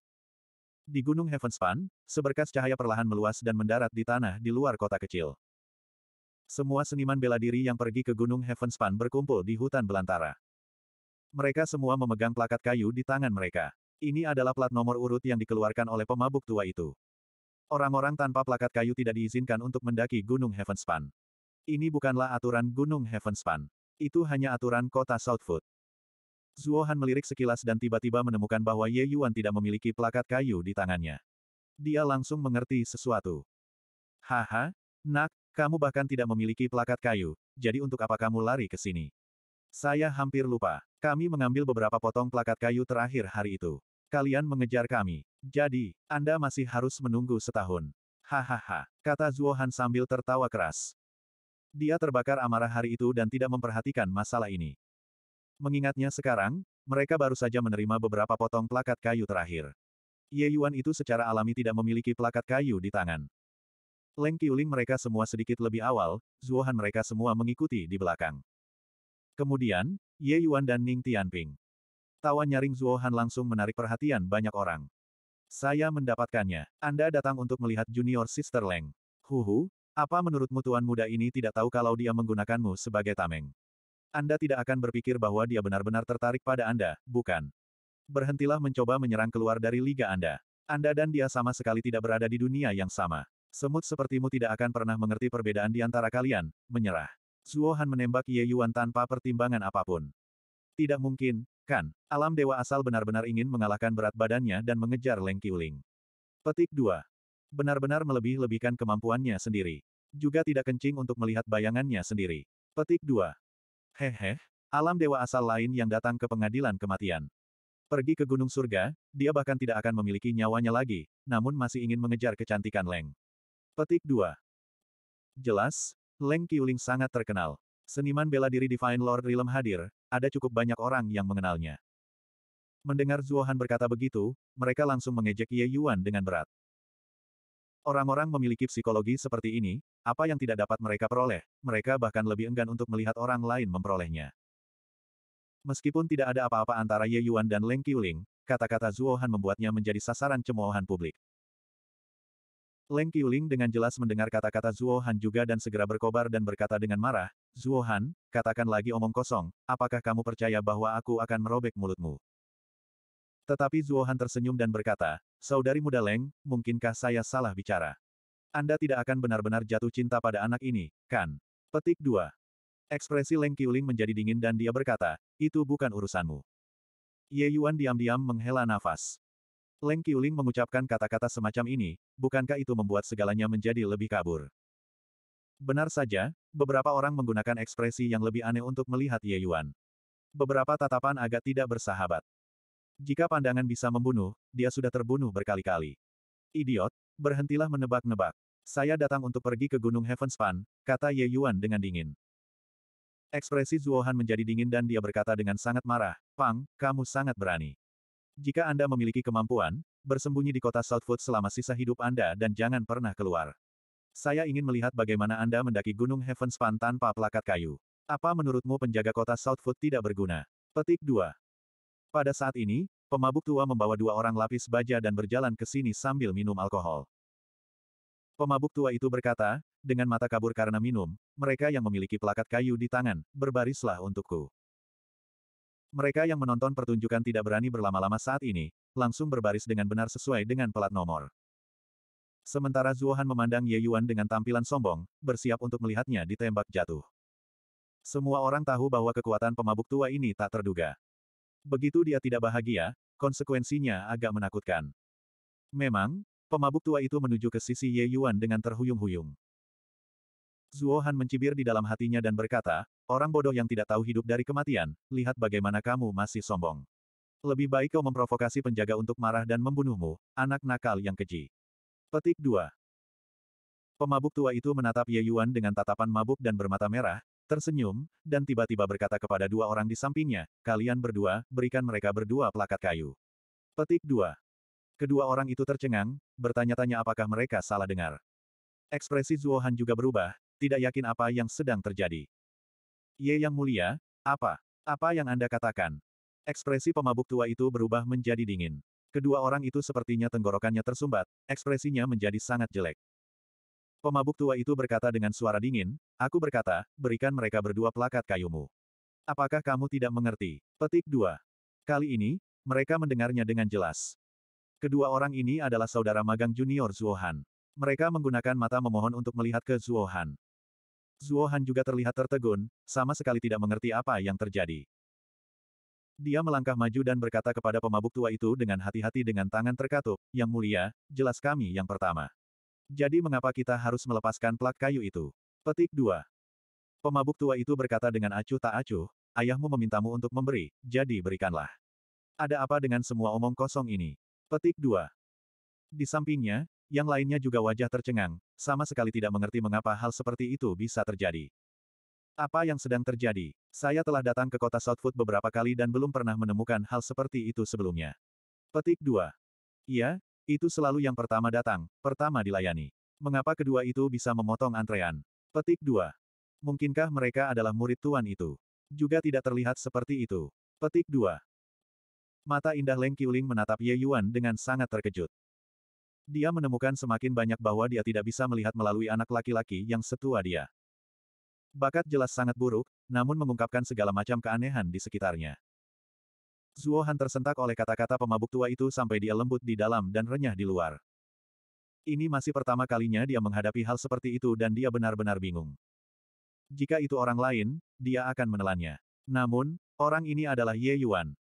Di Gunung Heavenspan, seberkas cahaya perlahan meluas dan mendarat di tanah di luar kota kecil. Semua seniman bela diri yang pergi ke Gunung Heavenspan berkumpul di hutan belantara. Mereka semua memegang plakat kayu di tangan mereka. Ini adalah plat nomor urut yang dikeluarkan oleh pemabuk tua itu. Orang-orang tanpa plakat kayu tidak diizinkan untuk mendaki Gunung Heavenspan. Ini bukanlah aturan Gunung Heavenspan. Itu hanya aturan kota Southfoot. Zuohan melirik sekilas dan tiba-tiba menemukan bahwa Ye Yuan tidak memiliki plakat kayu di tangannya. Dia langsung mengerti sesuatu. Haha, nak, kamu bahkan tidak memiliki plakat kayu, jadi untuk apa kamu lari ke sini? Saya hampir lupa. Kami mengambil beberapa potong plakat kayu terakhir hari itu. Kalian mengejar kami. Jadi, Anda masih harus menunggu setahun. Hahaha, kata Zuohan sambil tertawa keras. Dia terbakar amarah hari itu dan tidak memperhatikan masalah ini. Mengingatnya sekarang, mereka baru saja menerima beberapa potong plakat kayu terakhir. Ye Yuan itu secara alami tidak memiliki plakat kayu di tangan. Leng Qiuling mereka semua sedikit lebih awal, Zuohan mereka semua mengikuti di belakang. Kemudian, Ye Yuan dan Ning Tianping. Tawa nyaring Zuohan langsung menarik perhatian banyak orang. Saya mendapatkannya. Anda datang untuk melihat junior sister Leng. Huhu, apa menurutmu tuan muda ini tidak tahu kalau dia menggunakanmu sebagai tameng? Anda tidak akan berpikir bahwa dia benar-benar tertarik pada Anda, bukan? Berhentilah mencoba menyerang keluar dari liga Anda. Anda dan dia sama sekali tidak berada di dunia yang sama. Semut sepertimu tidak akan pernah mengerti perbedaan di antara kalian, menyerah. Zuo Han menembak Ye Yuan tanpa pertimbangan apapun. Tidak mungkin, kan? Alam Dewa asal benar-benar ingin mengalahkan berat badannya dan mengejar Leng Qiuling. Petik 2. Benar-benar melebih-lebihkan kemampuannya sendiri. Juga tidak kencing untuk melihat bayangannya sendiri. Petik 2. Hehe, alam dewa asal lain yang datang ke pengadilan kematian. Pergi ke gunung surga, dia bahkan tidak akan memiliki nyawanya lagi, namun masih ingin mengejar kecantikan Leng. Petik 2. Jelas, Leng Qiuling sangat terkenal. Seniman bela diri Divine Lord Rilem hadir, ada cukup banyak orang yang mengenalnya. Mendengar Zuohan berkata begitu, mereka langsung mengejek Ye Yuan dengan berat. Orang-orang memiliki psikologi seperti ini, apa yang tidak dapat mereka peroleh, mereka bahkan lebih enggan untuk melihat orang lain memperolehnya. Meskipun tidak ada apa-apa antara Ye Yuan dan Leng Qiuling, kata-kata Zhuo Han membuatnya menjadi sasaran cemoohan publik. Leng Qiuling dengan jelas mendengar kata-kata Zhuo Han juga dan segera berkobar dan berkata dengan marah, Zhuo Han, katakan lagi omong kosong, apakah kamu percaya bahwa aku akan merobek mulutmu? Tetapi Zuohan tersenyum dan berkata, Saudari muda Leng, mungkinkah saya salah bicara? Anda tidak akan benar-benar jatuh cinta pada anak ini, kan? Petik 2. Ekspresi Leng Qiuling menjadi dingin dan dia berkata, itu bukan urusanmu. Ye Yuan diam-diam menghela nafas. Leng Qiuling mengucapkan kata-kata semacam ini, bukankah itu membuat segalanya menjadi lebih kabur? Benar saja, beberapa orang menggunakan ekspresi yang lebih aneh untuk melihat Ye Yuan. Beberapa tatapan agak tidak bersahabat. Jika pandangan bisa membunuh, dia sudah terbunuh berkali-kali. Idiot, berhentilah menebak-nebak. Saya datang untuk pergi ke Gunung Heavenspan, kata Ye Yuan dengan dingin. Ekspresi Zuohan menjadi dingin dan dia berkata dengan sangat marah, Pang, kamu sangat berani. Jika Anda memiliki kemampuan, bersembunyi di kota Southwood selama sisa hidup Anda dan jangan pernah keluar. Saya ingin melihat bagaimana Anda mendaki Gunung Heavenspan tanpa pelakat kayu. Apa menurutmu penjaga kota Southwood tidak berguna? Petik 2. Pada saat ini, pemabuk tua membawa dua orang lapis baja dan berjalan ke sini sambil minum alkohol. Pemabuk tua itu berkata, dengan mata kabur karena minum, mereka yang memiliki plakat kayu di tangan, berbarislah untukku. Mereka yang menonton pertunjukan tidak berani berlama-lama saat ini, langsung berbaris dengan benar sesuai dengan pelat nomor. Sementara Zuohan memandang Ye Yuan dengan tampilan sombong, bersiap untuk melihatnya ditembak jatuh. Semua orang tahu bahwa kekuatan pemabuk tua ini tak terduga. Begitu dia tidak bahagia, konsekuensinya agak menakutkan. Memang, pemabuk tua itu menuju ke sisi Ye Yuan dengan terhuyung-huyung. Zuohan mencibir di dalam hatinya dan berkata, orang bodoh yang tidak tahu hidup dari kematian, lihat bagaimana kamu masih sombong. Lebih baik kau memprovokasi penjaga untuk marah dan membunuhmu, anak nakal yang keji. Petik 2. Pemabuk tua itu menatap Ye Yuan dengan tatapan mabuk dan bermata merah, tersenyum, dan tiba-tiba berkata kepada dua orang di sampingnya, kalian berdua, berikan mereka berdua pelakat kayu. Petik 2. Kedua orang itu tercengang, bertanya-tanya apakah mereka salah dengar. Ekspresi zuohan juga berubah, tidak yakin apa yang sedang terjadi. Ye Yang Mulia, apa? Apa yang Anda katakan? Ekspresi pemabuk tua itu berubah menjadi dingin. Kedua orang itu sepertinya tenggorokannya tersumbat, ekspresinya menjadi sangat jelek. Pemabuk tua itu berkata dengan suara dingin, aku berkata, berikan mereka berdua plakat kayumu. Apakah kamu tidak mengerti? Petik 2. Kali ini, mereka mendengarnya dengan jelas. Kedua orang ini adalah saudara magang junior Zuohan. Mereka menggunakan mata memohon untuk melihat ke Zuohan. Zuohan juga terlihat tertegun, sama sekali tidak mengerti apa yang terjadi. Dia melangkah maju dan berkata kepada pemabuk tua itu dengan hati-hati dengan tangan terkatup, Yang mulia, jelas kami yang pertama. Jadi mengapa kita harus melepaskan plak kayu itu? Petik 2. Pemabuk tua itu berkata dengan acuh tak acuh, ayahmu memintamu untuk memberi, jadi berikanlah. Ada apa dengan semua omong kosong ini? Petik 2. Di sampingnya, yang lainnya juga wajah tercengang, sama sekali tidak mengerti mengapa hal seperti itu bisa terjadi. Apa yang sedang terjadi? Saya telah datang ke kota Southwood beberapa kali dan belum pernah menemukan hal seperti itu sebelumnya. Petik 2. Iya, itu selalu yang pertama datang, pertama dilayani. Mengapa kedua itu bisa memotong antrean? Petik 2. Mungkinkah mereka adalah murid tuan itu? Juga tidak terlihat seperti itu. Petik 2. Mata indah Leng Qiuling menatap Ye Yuan dengan sangat terkejut. Dia menemukan semakin banyak bahwa dia tidak bisa melihat melalui anak laki-laki yang setua dia. Bakat jelas sangat buruk, namun mengungkapkan segala macam keanehan di sekitarnya. Zuo Han tersentak oleh kata-kata pemabuk tua itu sampai dia lembut di dalam dan renyah di luar. Ini masih pertama kalinya dia menghadapi hal seperti itu dan dia benar-benar bingung. Jika itu orang lain, dia akan menelannya. Namun, orang ini adalah Ye Yuan.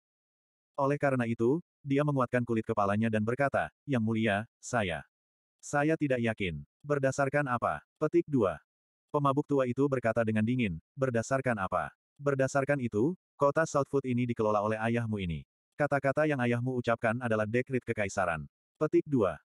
Oleh karena itu, dia menguatkan kulit kepalanya dan berkata, Yang mulia, saya. Saya tidak yakin. Berdasarkan apa? Petik 2. Pemabuk tua itu berkata dengan dingin, berdasarkan apa? Berdasarkan itu, Kota Southfoot ini dikelola oleh ayahmu ini. Kata-kata yang ayahmu ucapkan adalah dekrit kekaisaran. Petik 2.